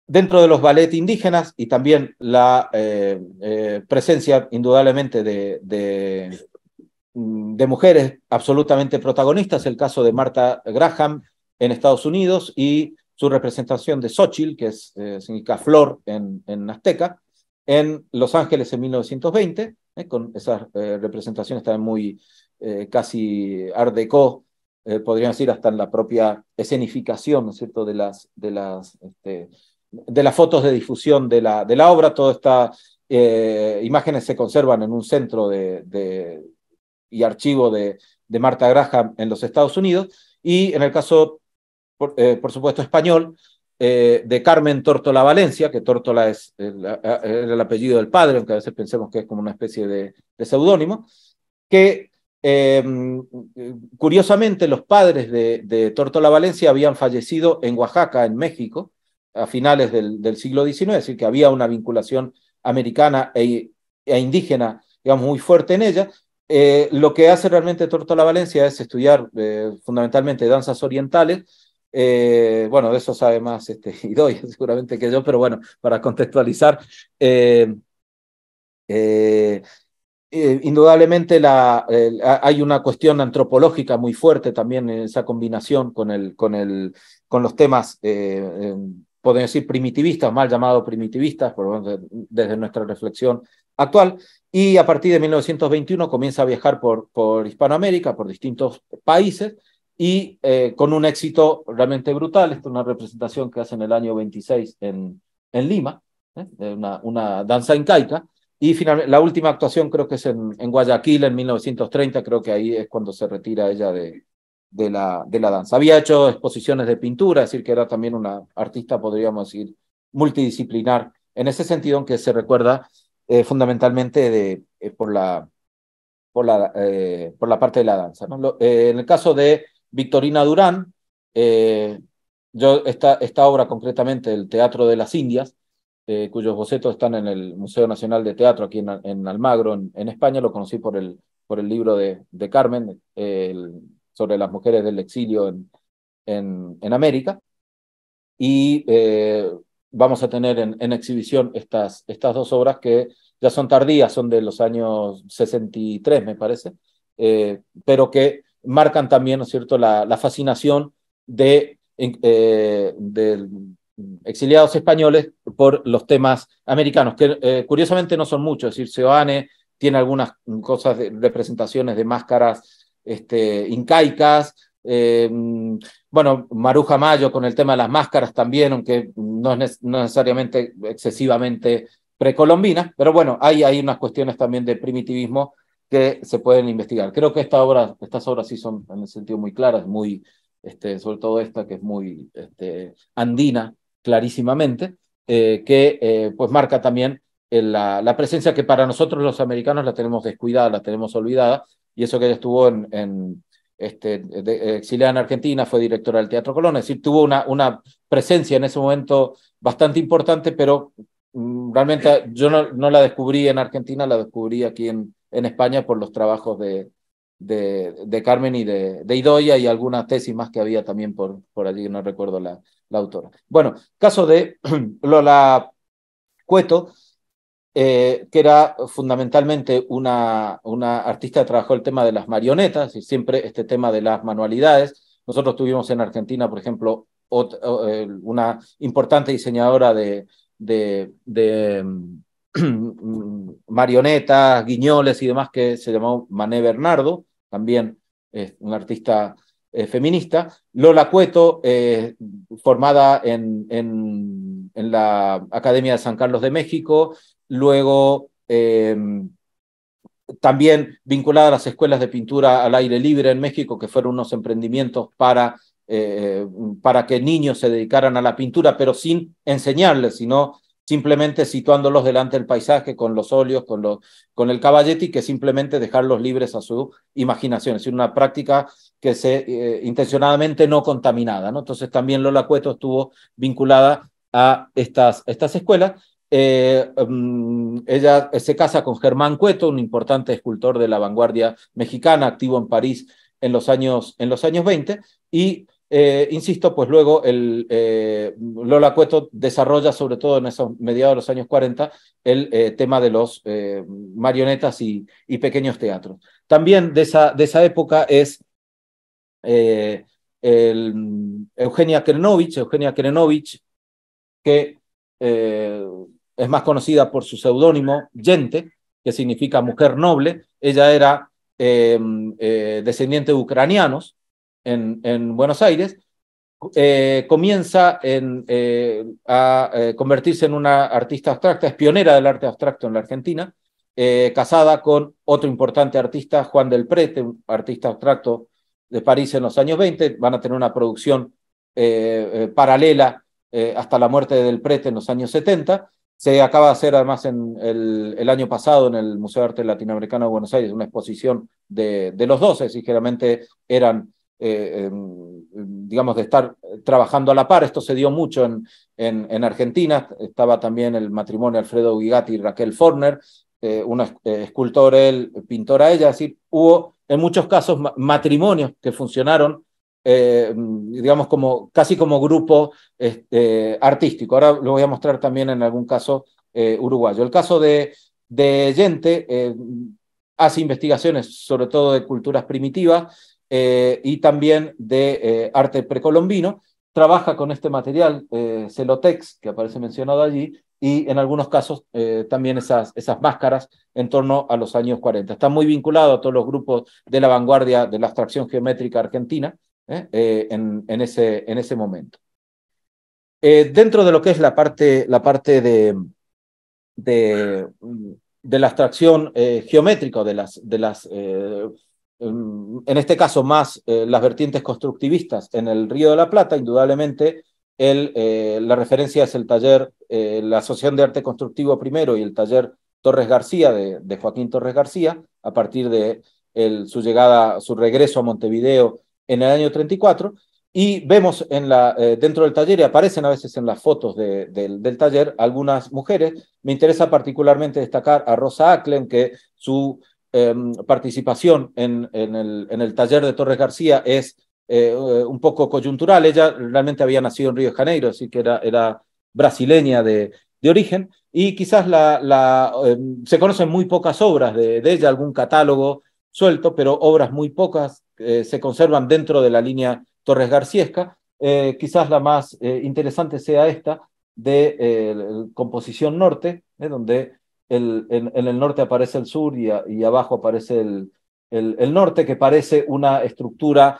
Dentro de los ballet indígenas y también la eh, eh, presencia indudablemente de, Mm, de mujeres absolutamente protagonistas, el caso de Marta Graham en Estados Unidos y su representación de Xochitl, que es, eh, significa flor en, en, azteca, en Los Ángeles en 1920, eh, con esas eh, representaciones también muy casi art deco, podrían decir hasta en la propia escenificación, cierto?, de las, de las, este, de las fotos de difusión de la, de la obra, todas estas imágenes se conservan en un centro de y archivo de, de Marta Graham en los Estados Unidos, y en el caso, por, eh, supuesto, español, eh, de Carmen Tórtola Valencia, que Tórtola es eh, el, apellido del padre, aunque a veces pensemos que es como una especie de, de seudónimo, que em, curiosamente los padres de, de, Tórtola Valencia habían fallecido en Oaxaca, en México, a finales del, siglo XIX, es decir, que había una vinculación americana e, e indígena, digamos, muy fuerte en ella, eh, lo que hace realmente Tortola Valencia es estudiar eh, fundamentalmente danzas orientales. Eh, bueno, de eso sabe más este, seguramente que yo, pero bueno, para contextualizar, indudablemente hay una cuestión antropológica muy fuerte también en esa combinación con, los temas podemos decir primitivistas, mal llamados primitivistas, por, desde nuestra reflexión actual, y a partir de 1921 comienza a viajar por, por Hispanoamérica, por distintos países, y eh, con un éxito realmente brutal. Esta es una representación que hace en el año 26 en, en Lima, ¿eh? una, una, danza incaica, y finalmente, la última actuación creo que es en, en, Guayaquil en 1930, creo que ahí es cuando se retira ella de, de, la, de la danza. Había hecho exposiciones de pintura, es decir, que era también una artista, podríamos decir, multidisciplinar, en ese sentido aunque se recuerda eh, fundamentalmente de, eh, por, la, la, eh, por la parte de la danza. en el caso de Victorina Durán, yo esta, esta obra concretamente, el Teatro de las Indias, cuyos bocetos están en el Museo Nacional de Teatro aquí en, Almagro, en, España, lo conocí por el, por el libro de, de Carmen sobre las mujeres del exilio en, en, en América. Y vamos a tener en, exhibición estas, estas dos obras que ya son tardías, son de los años 63, me parece, eh, pero que marcan también, ¿no es cierto?, la, fascinación de, eh, exiliados españoles por los temas americanos, que eh, curiosamente no son muchos, es decir, Seoane tiene algunas cosas de representaciones de máscaras este, incaicas, eh, bueno, Maruja Mayo con el tema de las máscaras también, aunque no es necesariamente excesivamente precolombina, pero bueno, hay, hay unas cuestiones también de primitivismo que se pueden investigar. Creo que esta obra, estas obras sí son en el sentido muy claras, muy, este, sobre todo esta que es muy este, andina clarísimamente, eh, que eh, pues marca también la, la, presencia que para nosotros los americanos la tenemos descuidada, la tenemos olvidada, y eso que ella estuvo en este, exiliada en Argentina, fue directora del Teatro Colón, es decir, tuvo una, una presencia en ese momento bastante importante, pero mm, realmente yo no, la descubrí en Argentina, la descubrí aquí en, España por los trabajos de, de, Carmen y de, de, Idoya y algunas tesis más que había también por, por allí, no recuerdo la, la autora. Bueno, caso de Lola Cueto, eh, que era fundamentalmente una, una, artista que trabajó el tema de las marionetas y siempre este tema de las manualidades. Nosotros tuvimos en Argentina, por ejemplo, una importante diseñadora de, de, mm, marionetas, guiñoles y demás que se llamó Mané Bernardo, también es un artista eh, feminista. Lola Cueto, eh, formada en, en, la Academia de San Carlos de México, Luego, em, también vinculada a las escuelas de pintura al aire libre en México, que fueron unos emprendimientos eh, para, que niños se dedicaran a la pintura, pero sin enseñarles, sino simplemente situándolos delante del paisaje con los óleos, con, los, con el que simplemente dejarlos libres a su imaginación. Es decir, una práctica que se eh, intencionadamente no contaminada. ¿no? Entonces también Lola Cueto estuvo vinculada a estas, estas escuelas. Eh, em, ella se casa con Germán Cueto, un importante escultor de la vanguardia mexicana, activo en París en los años, en los años 20, y eh, insisto, pues luego el, eh, Lola Cueto desarrolla, sobre todo en esos mediados de los años 40, el tema de los marionetas y, y, pequeños teatros. También de esa, de esa época es Eugenia Krenovich, Eugenia Krenovich, que es más conocida por su seudónimo Yente, que significa mujer noble. Ella era eh, eh, descendiente de ucranianos en, Buenos Aires. Eh, comienza a convertirse en una artista abstracta, es pionera del arte abstracto en la Argentina, casada con otro importante artista, Juan del Prete, un artista abstracto de París en los años 20. Van a tener una producción paralela hasta la muerte de del Prete en los años 70 se acaba de hacer además en el, año pasado en el Museo de Arte Latinoamericano de Buenos Aires una exposición de, los dos, ligeramente eran eh, em, digamos, de estar trabajando a la par. Esto se dio mucho en, Argentina. Estaba también el matrimonio Alfredo Gigatti y Raquel Forner, eh, un eh, escultor él, pintora ella. así hubo en muchos casos matrimonios que funcionaron eh, digamos, como, casi como grupo este, artístico. Ahora lo voy a mostrar también en algún caso eh, uruguayo. El caso de, de eh, hace investigaciones sobre todo de culturas primitivas y también de arte precolombino. Trabaja con este material, Celotex, que aparece mencionado allí, y en algunos casos también esas, esas máscaras en torno a los años 40. Está muy vinculado a todos los grupos de la vanguardia de la abstracción geométrica argentina ¿eh? Eh, en, ese, en, ese, momento. Eh, dentro de lo que es la parte, la parte de, de, la abstracción geométrica, de las, de las en este caso más las vertientes constructivistas en el Río de la Plata, indudablemente el, la referencia es el taller, la Asociación de Arte Constructivo primero y el taller Torres García, de, Joaquín Torres García, a partir de su llegada, su regreso a Montevideo en el año 34 y vemos en la, eh, dentro del taller, y aparecen a veces en las fotos de, del taller, algunas mujeres. Me interesa particularmente destacar a Rosa Acklen, que su em, participación en, en, el, en, el, taller de Torres García es eh, eh, un poco coyuntural. Ella realmente había nacido en Río de Janeiro, así que era, era brasileña de, origen, y quizás la, la em, se conocen muy pocas obras de, de ella, algún catálogo suelto, pero obras muy pocas eh, se conservan dentro de la línea Torres Garciesca. Eh, quizás la más eh, interesante sea esta de composición norte, donde el, en, el norte aparece el sur y, abajo aparece el, el, norte, que parece una estructura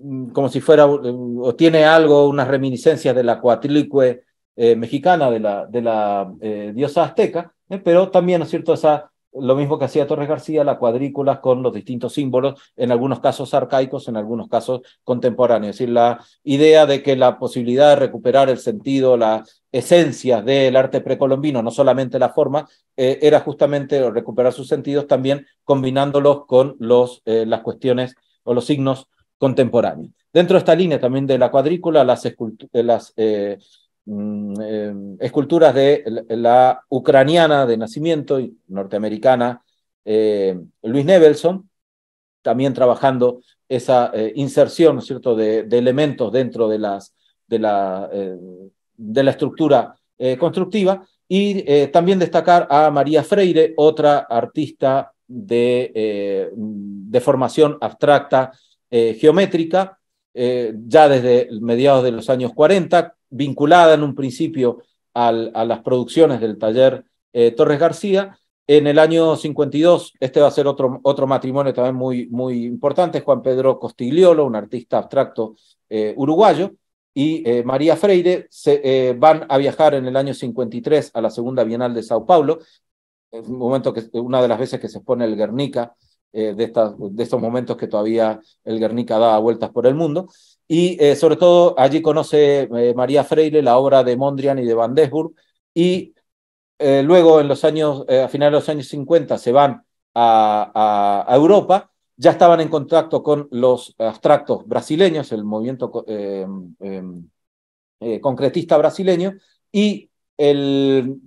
mm, como si fuera, o tiene algo, unas reminiscencias de la cuatlicue mexicana, de la, de la diosa azteca, pero también, ¿no es cierto?, esa lo mismo que hacía Torres García, la cuadrícula con los distintos símbolos, en algunos casos arcaicos, en algunos casos contemporáneos. Es decir, la idea de que la posibilidad de recuperar el sentido, la esencia del arte precolombino, no solamente la forma, eh, era justamente recuperar sus sentidos también combinándolos con los, eh, las cuestiones o los signos contemporáneos. Dentro de esta línea también de la cuadrícula, las, eh, las Mm, eh, esculturas de la ucraniana de nacimiento y norteamericana eh, Luis Nevelson, también trabajando esa eh, inserción cierto? De, elementos dentro de, las, de, la, de la estructura constructiva, y también destacar a María Freire, otra artista de, de formación abstracta geométrica, ya desde mediados de los años 40, vinculada en un principio a las producciones del taller eh, Torres García. En el año 52, este va a ser otro, otro matrimonio también muy, muy importante, Juan Pedro Costigliolo, un artista abstracto eh, uruguayo, y eh, María Freire se, van a viajar en el año 53 a la Segunda Bienal de Sao Paulo, un momento que una de las veces que se expone el Guernica, de, de estos momentos que todavía el Guernica da vueltas por el mundo y eh, sobre todo allí conoce eh, María Freire la obra de Mondrian y de Van Desburg y eh, luego en los años, a finales de los años 50 se van a, Europa, ya estaban en contacto con los abstractos brasileños, el movimiento em, concretista brasileño y el,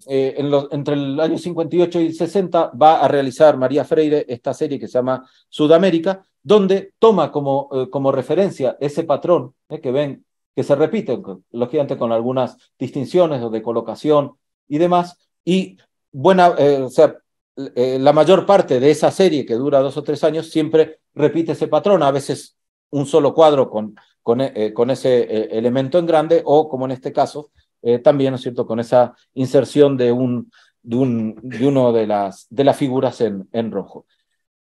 los, entre el año 58 y el 60 va a realizar María Freire esta serie que se llama Sudamérica, donde toma eh, como, referencia ese patrón eh, que ven que se repite, lógicamente con algunas distinciones o de colocación y demás, y buena, eh, o sea, la mayor parte de esa serie que dura dos o tres años siempre repite ese patrón, a veces un solo cuadro con, ese elemento en grande o, como en este caso, también, ¿no es cierto?, con esa inserción de, un, de, de uno de las, de las figuras en, en rojo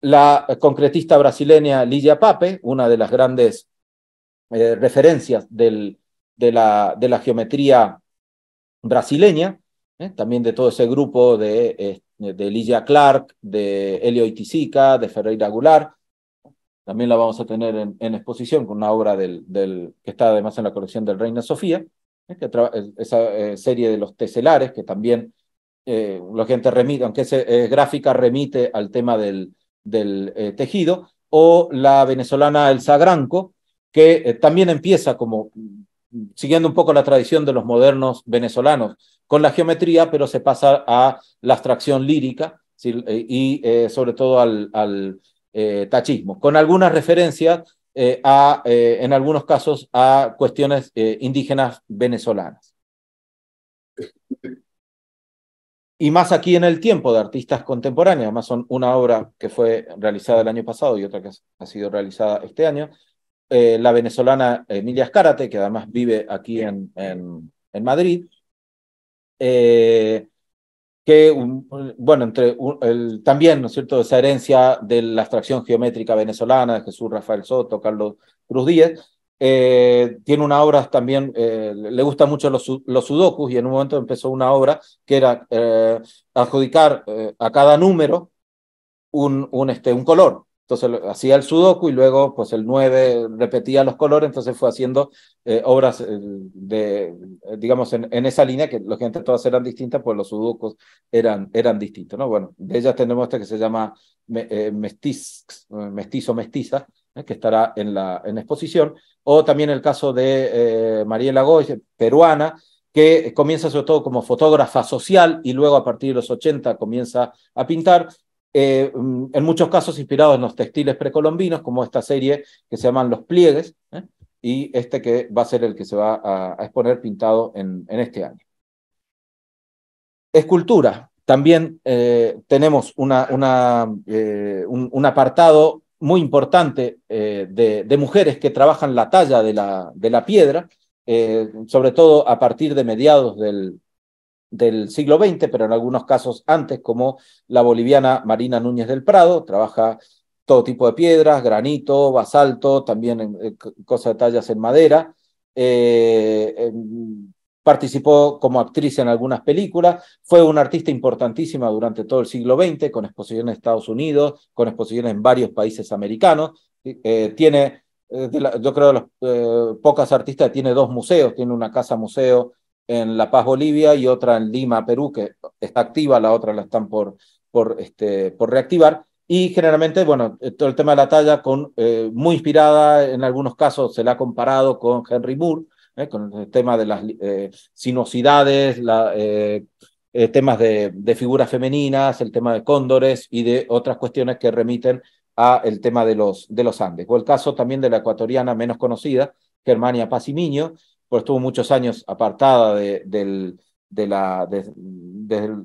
la concretista brasileña Lidia Pape, una de las grandes eh, referencias del, de, la, de, la, geometría brasileña, ¿eh? también de todo ese grupo de, eh, de Clark, de Helio Itizica, de Ferreira Goulart. También la vamos a tener en, exposición con una obra del, del, que está además en la colección del Reina Sofía, esa serie de los teselares, que también la gente remite, aunque es gráfica, remite al tema del, del eh, tejido, o la venezolana El Granco, que eh, también empieza como mm, siguiendo un poco la tradición de los modernos venezolanos con la geometría, pero se pasa a la abstracción lírica eh, y sobre todo al, al tachismo, con algunas referencias a, en algunos casos, a cuestiones indígenas venezolanas. y más aquí en el tiempo de artistas contemporáneos, además son una obra que fue realizada el año pasado y otra que ha sido realizada este año, eh, la venezolana Emilia Escárate, que además vive aquí en, en, Madrid, eh, que, bueno, entre también, ¿no es cierto?, esa herencia de la abstracción geométrica venezolana de Jesús Rafael Soto, Carlos Cruz Díez, eh, tiene una obra también, eh, le gustan mucho los, los sudokus y en un momento empezó una obra que era eh, adjudicar a cada número un, un, este, un color. Entonces hacía el sudoku y luego pues el 9 repetía los colores, entonces fue haciendo obras de, digamos, en, esa línea, que gente todas eran distintas, pues los sudokus eran, eran distintos, ¿no? Bueno, de ellas tenemos esta que se llama mestiz, mestizo mestiza, que estará en la en exposición, o también el caso de eh, Mariela Goy, peruana, que comienza sobre todo como fotógrafa social y luego a partir de los 80 comienza a pintar, eh, mm, en muchos casos inspirados en los textiles precolombinos, como esta serie que se llaman Los Pliegues, ¿eh? y este que va a ser el que se va a, exponer pintado en, este año. Escultura. También tenemos una, un apartado muy importante eh, de, mujeres que trabajan la talla de la, de la piedra, eh, sobre todo a partir de mediados del, del siglo XX, pero en algunos casos antes, como la boliviana Marina Núñez del Prado, trabaja todo tipo de piedras, granito, basalto, también eh, cosas de tallas en madera participó como actriz en algunas películas, fue una artista importantísima durante todo el siglo XX, con exposiciones en Estados Unidos, con exposiciones en varios países americanos, eh, tiene, eh, yo creo, eh, pocas artistas, tiene dos museos, tiene una casa museo en La Paz, Bolivia, y otra en Lima, Perú, que está activa, la otra la están por, por, este, por reactivar. Y generalmente, bueno, todo el tema de la talla, con, muy inspirada, en algunos casos se la ha comparado con Henry Moore, ¿eh? con el tema de las eh, sinuosidades, eh, temas de, figuras femeninas, el tema de cóndores y de otras cuestiones que remiten a el tema de los, de los Andes. O el caso también de la ecuatoriana menos conocida, Germania Pasimiño, pues estuvo muchos años apartada de, del, de la, desde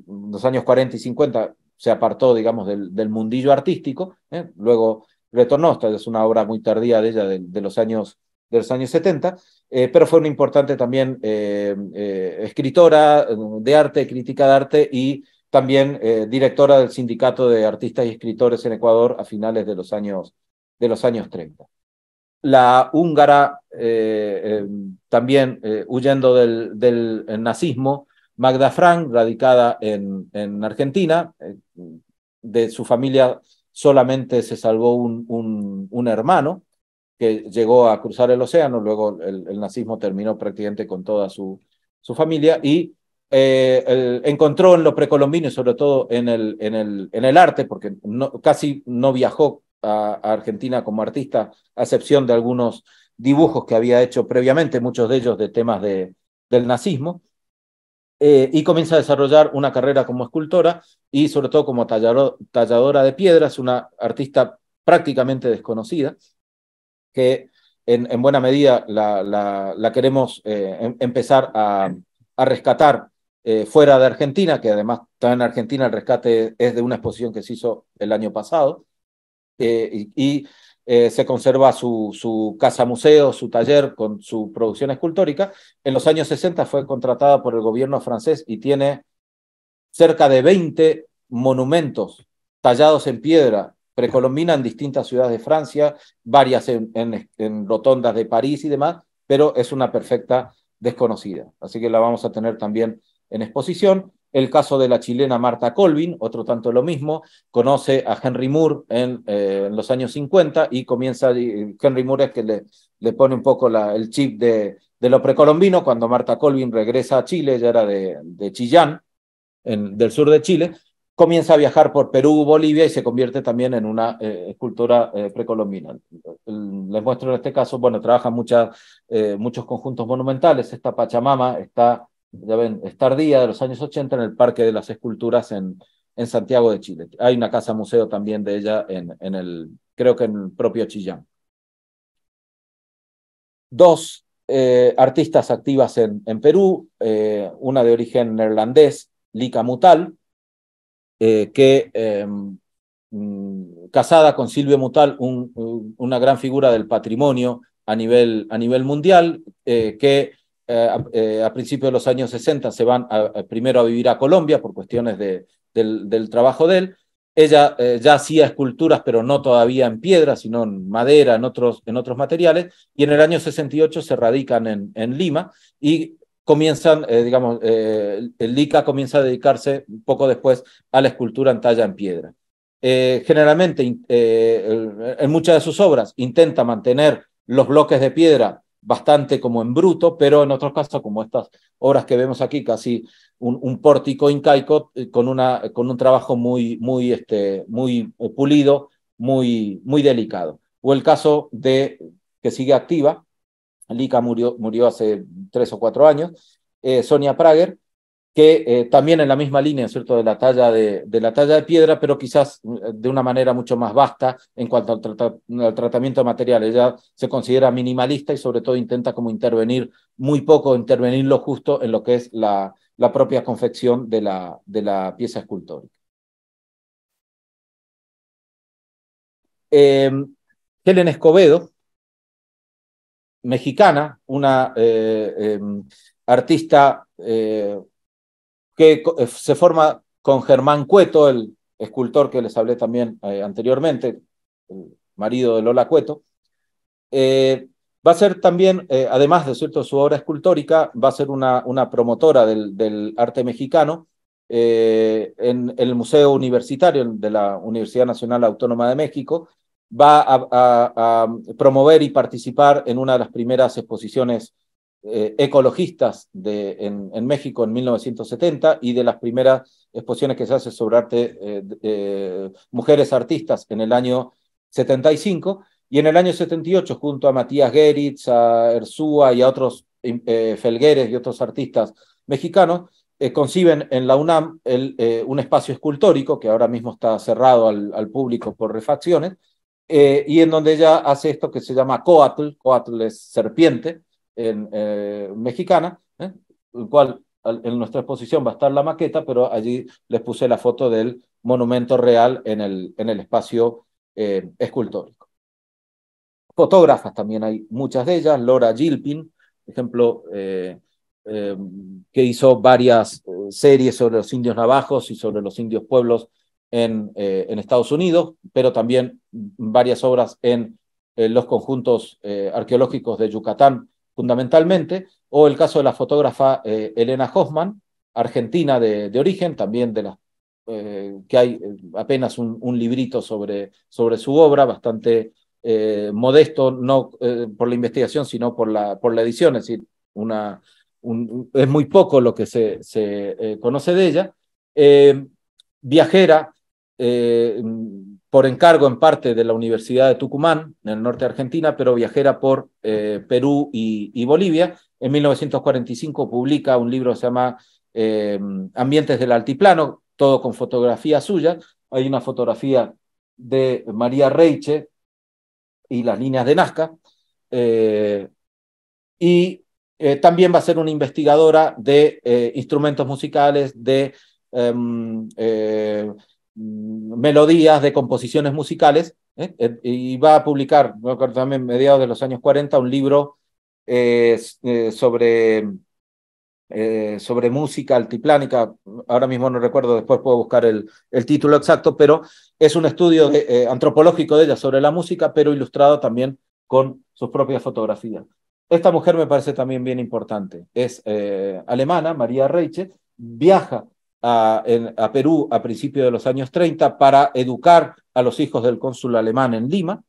los años 40 y 50 se apartó, digamos, del, mundillo artístico, luego retornó, esta es una obra muy tardía de ella, de los años de los años 70, eh, pero fue una importante también eh, eh, escritora de arte, crítica de arte y también directora del Sindicato de Artistas y Escritores en Ecuador a finales de los años, de los años 30. La húngara, también huyendo del, nazismo, Magda Frank, radicada en, en Argentina, de su familia solamente se salvó un, un hermano, que llegó a cruzar el océano, luego el, nazismo terminó prácticamente con toda su, su familia y eh, encontró en lo precolombino sobre todo en el, en el, en el arte, porque casi no viajó a, Argentina como artista, a excepción de algunos dibujos que había hecho previamente, muchos de ellos de temas de, del nazismo, eh, y comienza a desarrollar una carrera como escultora y sobre todo como talladora de piedras, una artista prácticamente desconocida que en, buena medida la, queremos eh, em, empezar a, rescatar eh, fuera de Argentina, que además también en Argentina el rescate es de una exposición que se hizo el año pasado, eh, y, se conserva su, su, casa museo, su taller con su producción escultórica. En los años 60 fue contratada por el gobierno francés y tiene cerca de 20 monumentos tallados en piedra precolombina en distintas ciudades de Francia, varias en, rotondas de París y demás, pero es una perfecta desconocida. Así que la vamos a tener también en exposición. El caso de la chilena Marta Colvin, otro tanto lo mismo, conoce a Henry Moore en, eh, los años 50 y comienza, Henry Moore es que le, le pone un poco el chip de, de, lo precolombino cuando Marta Colvin regresa a Chile, ya era de, Chillán, en, del sur de Chile, comienza a viajar por Perú, Bolivia y se convierte también en una eh, escultura eh, precolombina. Les muestro en este caso, bueno, trabaja eh, muchos conjuntos monumentales. Esta Pachamama está, ya ven, es tardía de los años 80 en el Parque de las Esculturas en, en Santiago de Chile. Hay una casa museo también de ella en, en el, creo que en el propio Chillán. Dos artistas activas en, en Perú, una de origen neerlandés, Lika Mutal, eh, que em, mm, casada con Silvio Mutal, una gran figura del patrimonio a nivel, a nivel mundial, eh, que eh, a, principios de los años 60 se van primero a vivir a Colombia por cuestiones de, del, trabajo de él. Ella ya hacía esculturas, pero no todavía en piedra, sino en madera, en otros, en otros materiales, y en el año 68 se radican en, en Lima y comienzan, eh, digamos, eh, el Lica comienza a dedicarse poco después a la escultura en talla en piedra. Eh, generalmente, en muchas de sus obras, intenta mantener los bloques de piedra bastante como en bruto, pero en otros casos, como estas obras que vemos aquí, casi un, pórtico incaico con, una, con un trabajo muy, muy, este, muy pulido, muy, muy delicado. O el caso de que sigue activa, Lika murió, murió hace tres o cuatro años, eh, Sonia Prager, que eh, también en la misma línea, ¿cierto?, de la, talla de, la talla de piedra, pero quizás eh, de una manera mucho más vasta en cuanto al, tratamiento de materiales. Ella se considera minimalista y sobre todo intenta como intervenir muy poco, intervenir lo justo en lo que es la, la propia confección de la, de la pieza escultórica. Em, Helen Escobedo, mexicana, una eh, em, artista eh, que eh, se forma con Germán Cueto, el escultor que les hablé también anteriormente, el marido de Lola Cueto. Va a ser también, además de cierto, su obra escultórica, va a ser una, promotora del, arte mexicano en el Museo Universitario de la Universidad Nacional Autónoma de México va a, promover y participar en una de las primeras exposiciones eh, ecologistas de, en, México en 1970 y de las primeras exposiciones que se hace sobre arte eh, eh, mujeres artistas en el año 75 y en el año 78 junto a Matías Geritz, a Erzúa y a otros Felgueres y otros artistas mexicanos conciben en la UNAM un espacio escultórico que ahora mismo está cerrado al público por refacciones eh, y en donde ella hace esto que se llama coatl, coatl es serpiente en, eh, mexicana, ¿eh? el cual en nuestra exposición va a estar la maqueta, pero allí les puse la foto del monumento real en el, en el espacio escultórico. Fotógrafas también hay muchas de ellas, Laura Gilpin, por ejemplo, que hizo varias series sobre los indios navajos y sobre los indios pueblos eh, en, Estados Unidos, pero también varias obras en, eh, los conjuntos eh, arqueológicos de Yucatán fundamentalmente, o el caso de la fotógrafa Elena Hoffman, argentina de, origen, también de las que hay apenas un, librito sobre, sobre su obra, bastante modesto, no por la investigación, sino por la, por la edición, es decir, una, un, es muy poco lo que se, se conoce de ella viajera eh, por encargo en parte de la Universidad de Tucumán, en el norte de Argentina, pero viajera por eh, Perú y, Bolivia. En 1945 publica un libro que se llama eh, Ambientes del Altiplano, todo con fotografía suya. Hay una fotografía de María Reiche y las líneas de Nazca. y también va a ser una investigadora de instrumentos musicales, de Em, eh, mm, melodías de composiciones musicales, ¿eh? Eh, y va a publicar, me acuerdo también, mediados de los años 40, un libro sobre sobre música altiplánica, ahora mismo no recuerdo, después puedo buscar el, el título exacto, pero es un estudio antropológico de ella sobre la música, pero ilustrado también con sus propias fotografías. Esta mujer me parece también bien importante. Es alemana, María Reiche, viaja a, Perú a principios de los años 30 para educar a los hijos del cónsul alemán en Lima,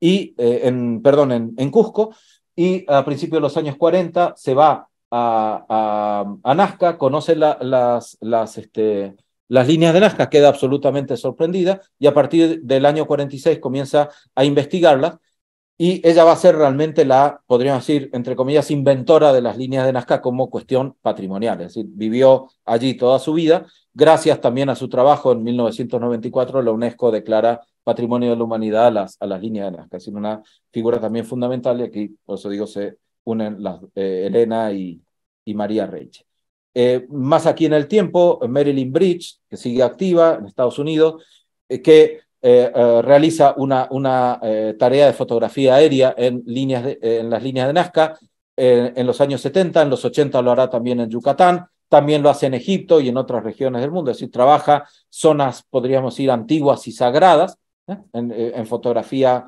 y, eh, en, perdón, en, Cusco, y a principios de los años 40 se va a, Nazca, conoce las, las, este, las líneas de Nazca, queda absolutamente sorprendida y a partir del año 46 comienza a investigarlas y ella va a ser realmente la, podríamos decir, entre comillas, inventora de las líneas de Nazca como cuestión patrimonial, es decir, vivió allí toda su vida, gracias también a su trabajo en 1994 la UNESCO declara Patrimonio de la Humanidad a las, a las líneas de Nazca, es decir, una figura también fundamental y aquí, por eso digo, se unen eh, Elena y, y María Reiche. Eh, más aquí en el tiempo, Marilyn Bridge, que sigue activa en Estados Unidos, eh, que eh, eh, realiza una, una eh, tarea de fotografía aérea en, líneas en las líneas de Nazca en los años 70, en los 80 lo hará también en Yucatán, también lo hace en Egipto y en otras regiones del mundo, es decir, trabaja zonas, podríamos decir, antiguas y sagradas en, fotografía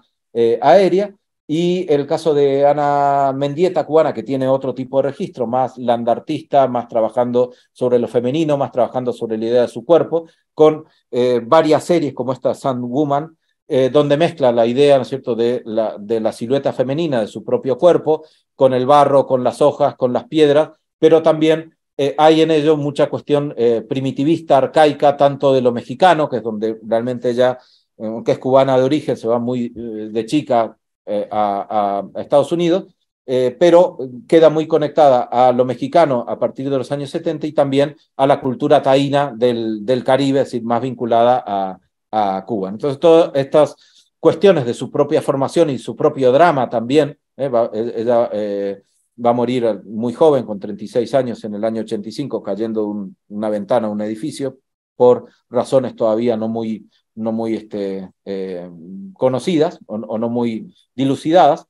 aérea. Y el caso de Ana Mendieta, cubana, que tiene otro tipo de registro, más landartista, más trabajando sobre lo femenino, más trabajando sobre la idea de su cuerpo, con eh, varias series como esta Sand Woman, eh, donde mezcla la idea, ¿no es cierto?, de la, de la silueta femenina de su propio cuerpo, con el barro, con las hojas, con las piedras, pero también eh, hay en ello mucha cuestión primitivista, arcaica, tanto de lo mexicano, que es donde realmente ella, aunque es cubana de origen, se va muy de chica eh, a, Estados Unidos, eh, pero queda muy conectada a lo mexicano a partir de los años 70 y también a la cultura taína del, Caribe, es decir, más vinculada a, Cuba. Entonces, todas estas cuestiones de su propia formación y su propio drama también, eh, ella va a morir muy joven, con 36 años, en el año 85, cayendo una ventana un edificio, por razones todavía no muy, no muy este, eh, conocidas o, no muy dilucidadas,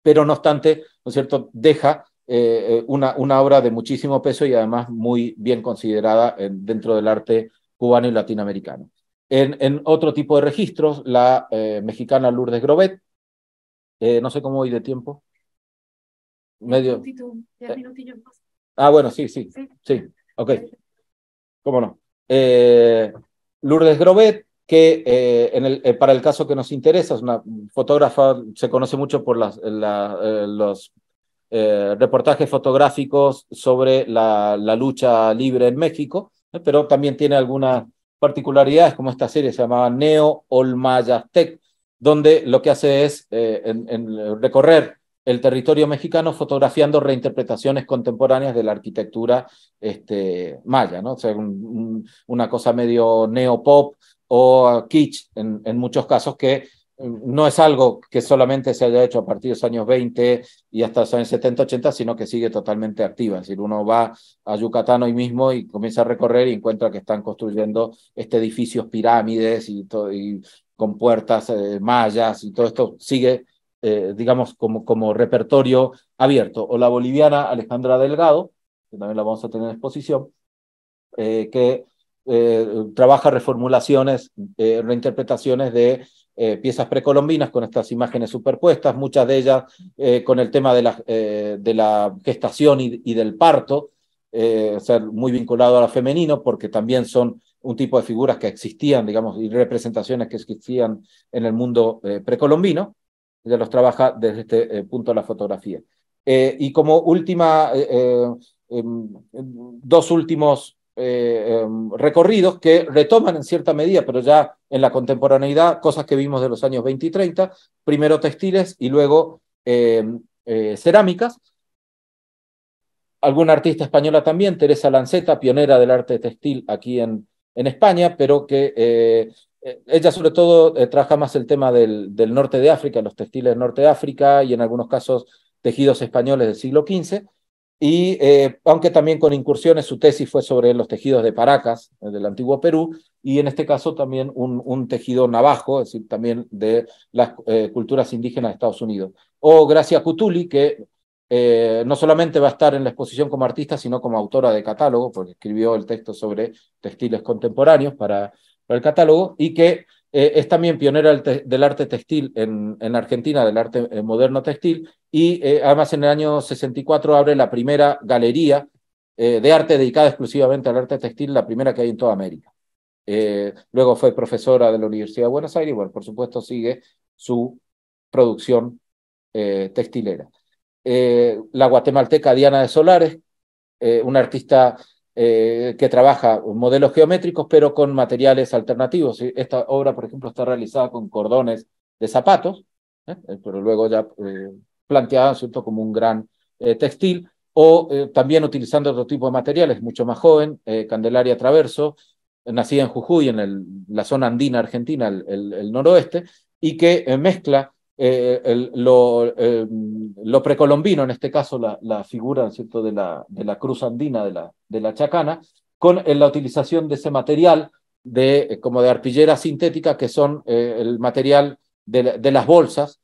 pero no obstante, ¿no es cierto?, deja eh, eh, una, una, obra de muchísimo peso y además muy bien considerada dentro del arte cubano y latinoamericano. En, otro tipo de registros, la mexicana Lourdes Grobet, no sé cómo voy de tiempo. Medio. ah, bueno, sí, sí, sí, sí, ok. ¿Cómo no? Eh, Lourdes Grobet, que eh, eh, para el caso que nos interesa, es una fotógrafa, se conoce mucho por los reportajes fotográficos sobre la, lucha libre en México, pero también tiene algunas particularidades, como esta serie se llamaba Neo Tech, donde lo que hace es recorrer el territorio mexicano fotografiando reinterpretaciones contemporáneas de la arquitectura este, maya, ¿no? O sea, una cosa medio neopop o kitsch en, en muchos casos que mm, no es algo que solamente se haya hecho a partir de los años 20 y hasta los años 70, 80, sino que sigue totalmente activa. Es decir, uno va a Yucatán hoy mismo y comienza a recorrer y encuentra que están construyendo este edificios pirámides y, y con puertas eh, mayas y todo esto sigue eh, digamos, como, como repertorio abierto. O la boliviana Alejandra Delgado, que también la vamos a tener en exposición, eh, que eh, trabaja reformulaciones, reinterpretaciones de piezas precolombinas con estas imágenes superpuestas, muchas de ellas con el tema de la, de la gestación y, del parto, ser muy vinculado a lo femenino, porque también son un tipo de figuras que existían, digamos, y representaciones que existían en el mundo precolombino ella los trabaja desde este eh, punto de la fotografía. Eh, y como última, eh, em, dos últimos em, recorridos que retoman en cierta medida, pero ya en la contemporaneidad, cosas que vimos de los años 20 y 30, primero textiles y luego em, cerámicas. Alguna artista española también, Teresa Lanceta, pionera del arte textil aquí en, en España, pero que eh, ella sobre todo eh, trabaja más el tema del, norte de África, los textiles norte de África y en algunos casos tejidos españoles del siglo XV, y eh, aunque también con incursiones su tesis fue sobre los tejidos de Paracas, del antiguo Perú, y en este caso también un, un tejido navajo, es decir, también de las culturas indígenas de Estados Unidos. O Gracia Cutuli, que no solamente va a estar en la exposición como artista, sino como autora de catálogo, porque escribió el texto sobre textiles contemporáneos para el catálogo, y que eh, es también pionera del, arte textil en, Argentina, del arte eh, moderno textil, y eh, además en el año 64 abre la primera galería de arte dedicada exclusivamente al arte textil, la primera que hay en toda América. luego fue profesora de la Universidad de Buenos Aires y, bueno, por supuesto, sigue su producción textilera. la guatemalteca Diana de Solares, una artista eh, que trabaja modelos geométricos, pero con materiales alternativos. Esta obra, por ejemplo, está realizada con cordones de zapatos, ¿eh? Eh, pero luego ya planteada ¿cierto? como un gran textil, o también utilizando otro tipo de materiales, mucho más joven, Candelaria Traverso, nacida en Jujuy, en la zona andina argentina, el noroeste, y que mezcla eh, eh, lo, precolombino, en este caso la, figura ¿cierto? De, la, de la cruz andina, de la, de la chacana, con eh, la utilización de ese material de, como de arpillera sintética, que son el material de, las bolsas,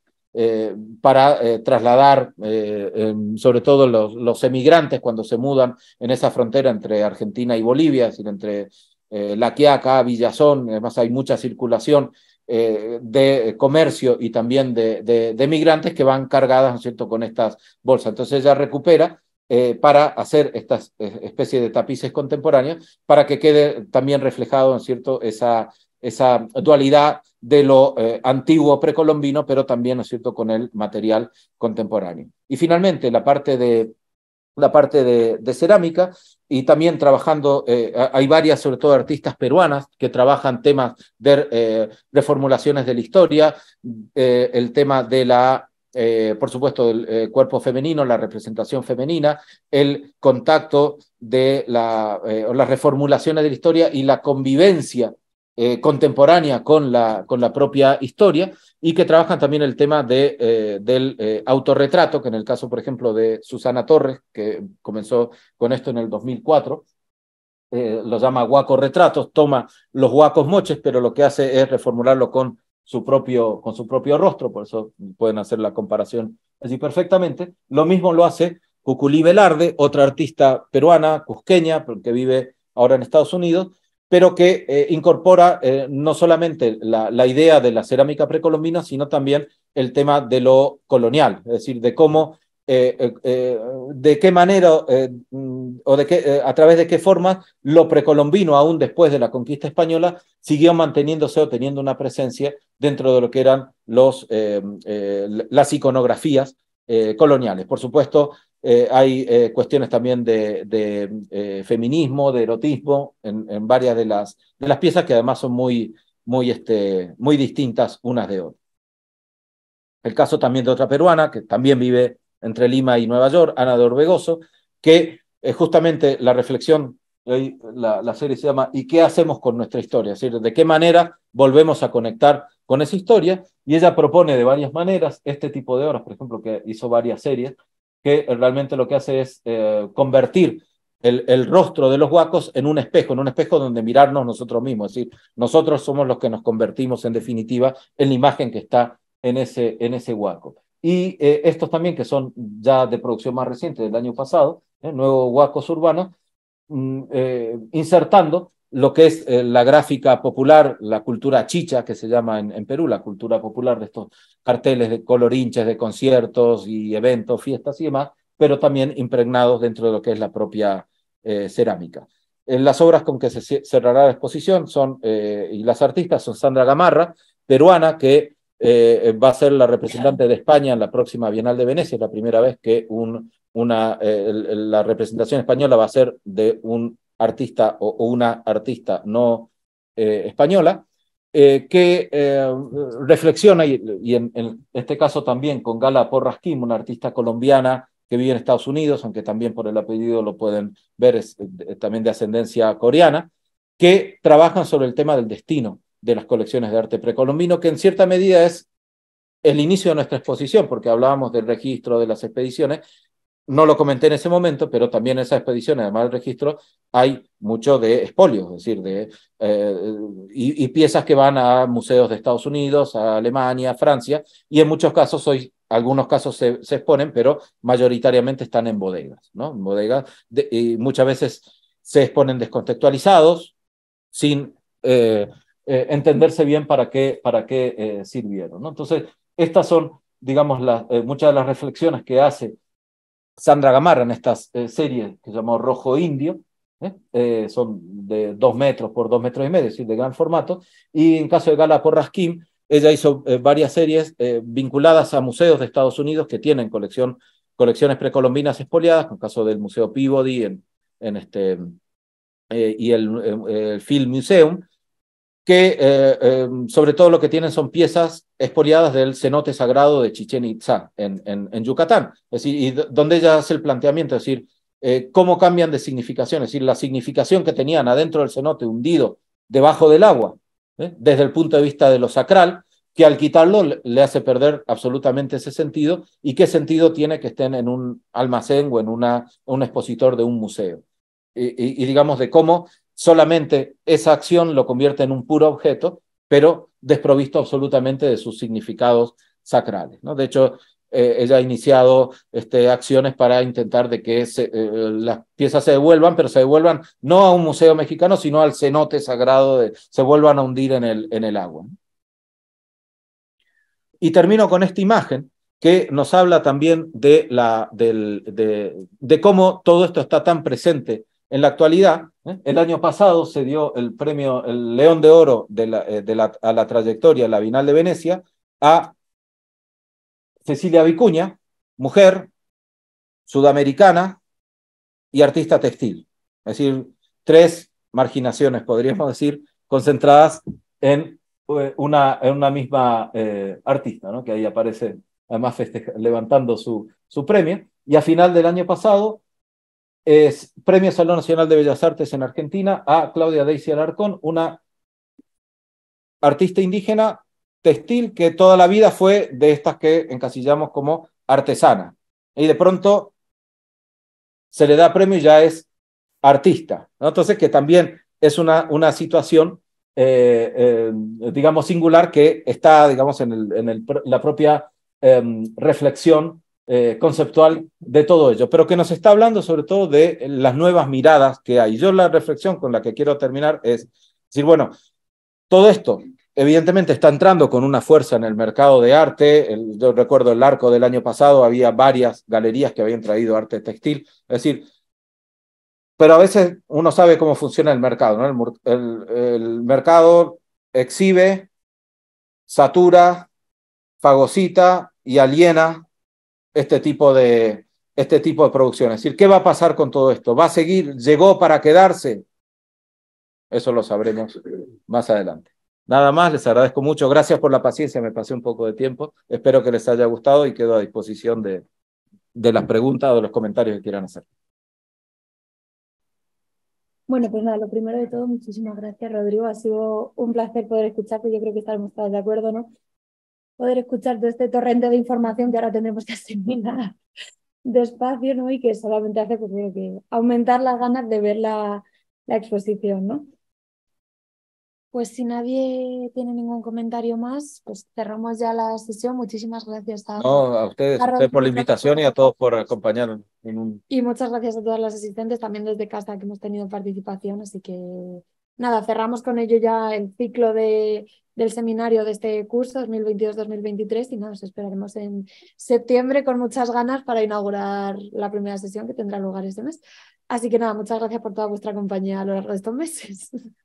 para trasladar em, sobre todo los, los, emigrantes cuando se mudan en esa frontera entre Argentina y Bolivia, es entre La Quiaca, Villazón, además hay mucha circulación eh, de comercio y también de, migrantes que van cargadas, ¿no cierto?, con estas bolsas. Entonces ella recupera eh, para hacer estas eh, especie de tapices contemporáneos para que quede también reflejado, ¿no cierto?, esa, esa dualidad de lo antiguo precolombino, pero también, ¿no cierto?, con el material contemporáneo. Y finalmente, la parte de la parte de, cerámica y también trabajando, eh, hay varias, sobre todo artistas peruanas, que trabajan temas de eh, reformulaciones de la historia, eh, el tema de la, por supuesto, del cuerpo femenino, la representación femenina, el contacto de la, las reformulaciones de la historia y la convivencia eh, contemporánea con la, con la propia historia y que trabajan también el tema de, eh, del eh, autorretrato, que en el caso, por ejemplo, de Susana Torres, que comenzó con esto en el 2004, lo llama Guaco Retratos, toma los guacos moches, pero lo que hace es reformularlo con su propio, con su propio rostro, por eso pueden hacer la comparación así perfectamente. Lo mismo lo hace Cuculí Velarde, otra artista peruana, cusqueña, que vive ahora en Estados Unidos, pero que eh, incorpora eh, no solamente la, idea de la cerámica precolombina, sino también el tema de lo colonial, es decir, de cómo, eh, de qué manera mm, o de qué, a través de qué forma lo precolombino, aún después de la conquista española, siguió manteniéndose o teniendo una presencia dentro de lo que eran los, las iconografías coloniales. Por supuesto, eh, hay eh, cuestiones también de, eh, feminismo, de erotismo, en, varias de las, de las piezas que además son muy, muy, este, muy distintas unas de otras. El caso también de otra peruana, que también vive entre Lima y Nueva York, Ana de Orbegoso, que justamente la reflexión, la, la serie se llama ¿Y qué hacemos con nuestra historia? ¿de qué manera volvemos a conectar con esa historia? Y ella propone de varias maneras este tipo de obras, por ejemplo, que hizo varias series, que realmente lo que hace es eh, convertir el, rostro de los huacos en un espejo, en un espejo donde mirarnos nosotros mismos. Es decir, nosotros somos los que nos convertimos en definitiva en la imagen que está en ese, en ese huaco. Y eh, estos también, que son ya de producción más reciente del año pasado, ¿eh? nuevos huacos urbanos, mm, insertando lo que es eh, la gráfica popular, la cultura chicha, que se llama en, Perú, la cultura popular de estos carteles de colorinches, de conciertos y eventos, fiestas y demás, pero también impregnados dentro de lo que es la propia eh, cerámica. En eh, las obras con que se cerrará la exposición son, y las artistas son Sandra Gamarra, peruana, que va a ser la representante de España en la próxima Bienal de Venecia, es la primera vez que una, la representación española va a ser de un artista o, una artista no eh, española, eh, que eh, reflexiona, y, en, este caso también con Gala Porrasquim, una artista colombiana que vive en Estados Unidos, aunque también por el apellido lo pueden ver, es también de ascendencia coreana, que trabajan sobre el tema del destino de las colecciones de arte precolombino, que en cierta medida es el inicio de nuestra exposición, porque hablábamos del registro de las expediciones, no lo comenté en ese momento, pero también en esa expedición, además del registro, hay mucho de espolios, es decir, de, eh, y, piezas que van a museos de Estados Unidos, a Alemania, a Francia, y en muchos casos hoy, algunos casos se, exponen, pero mayoritariamente están en bodegas, ¿no? En bodegas, y muchas veces se exponen descontextualizados, sin eh, eh, entenderse bien para qué, para qué sirvieron, ¿no? Entonces, estas son, digamos, las, muchas de las reflexiones que hace Sandra Gamarra en estas eh, series que se llamó Rojo Indio, ¿eh? Eh, son de dos metros por dos metros y medio, es decir, de gran formato, y en caso de Gala Porrasquín, ella hizo varias series vinculadas a museos de Estados Unidos que tienen colección, colecciones precolombinas expoliadas, con caso del Museo Peabody en, este, y el, el Film Museum, que eh, eh, sobre todo lo que tienen son piezas expoliadas del cenote sagrado de Chichen Itza en, en, Yucatán, es decir, y donde ella hace el planteamiento, es decir, eh, cómo cambian de significación, es decir, la significación que tenían adentro del cenote hundido debajo del agua, desde el punto de vista de lo sacral, que al quitarlo le hace perder absolutamente ese sentido, y qué sentido tiene que estén en un almacén o en una, un expositor de un museo. y digamos de cómo solamente esa acción lo convierte en un puro objeto, pero desprovisto absolutamente de sus significados sacrales. De hecho, eh, ella ha iniciado este, acciones para intentar de que eh, las piezas se devuelvan, pero se devuelvan no a un museo mexicano, sino al cenote sagrado, de, se vuelvan a hundir en el, agua. Y termino con esta imagen que nos habla también de, de cómo todo esto está tan presente en la actualidad, ¿eh? el año pasado se dio el premio el León de Oro de la, eh, de la, a la trayectoria la Bienal de Venecia a Cecilia Vicuña, mujer sudamericana y artista textil. Es decir, tres marginaciones, podríamos decir, concentradas en eh, una, en una misma artista, ¿no? que ahí aparece además levantando su, su premio. Y a final del año pasado es Premio Salón Nacional de Bellas Artes en Argentina a Claudia Daisy Alarcón, una artista indígena textil que toda la vida fue de estas que encasillamos como artesana. Y de pronto se le da premio y ya es artista. Entonces, que también es una, una situación, eh, eh, digamos, singular que está, digamos, en, el, en la propia em, reflexión eh, conceptual de todo ello, pero que nos está hablando sobre todo de las nuevas miradas que hay. Yo la reflexión con la que quiero terminar es decir, bueno, todo esto evidentemente está entrando con una fuerza en el mercado de arte. yo recuerdo el arco del año pasado, había varias galerías que habían traído arte textil. Es decir, pero a veces uno sabe cómo funciona el mercado. ¿no? el mercado exhibe, satura, fagocita y aliena este tipo de, este tipo de producción. Es decir, ¿qué va a pasar con todo esto? ¿Va a seguir? ¿Llegó para quedarse? Eso lo sabremos más adelante. Nada más, les agradezco mucho. Gracias por la paciencia, me pasé un poco de tiempo. Espero que les haya gustado y quedo a disposición de, las preguntas o de los comentarios que quieran hacer. Bueno, pues nada, lo primero de todo, muchísimas gracias, Rodrigo. Ha sido un placer poder escucharte. Yo creo que estamos todos de acuerdo, ¿no? poder escuchar todo este torrente de información que ahora tenemos que asimilar despacio ¿no? y que solamente hace pues, que aumentar las ganas de ver la, exposición. ¿no? Pues si nadie tiene ningún comentario más, pues cerramos ya la sesión. Muchísimas gracias a, a ustedes, por la invitación y a todos por acompañarnos. Y muchas gracias a todas las asistentes, también desde casa que hemos tenido participación, así que nada, cerramos con ello ya el ciclo del seminario de este curso 2022-2023 y nos esperaremos en septiembre con muchas ganas para inaugurar la primera sesión que tendrá lugar este mes. Así que nada, muchas gracias por toda vuestra compañía a lo largo de estos meses.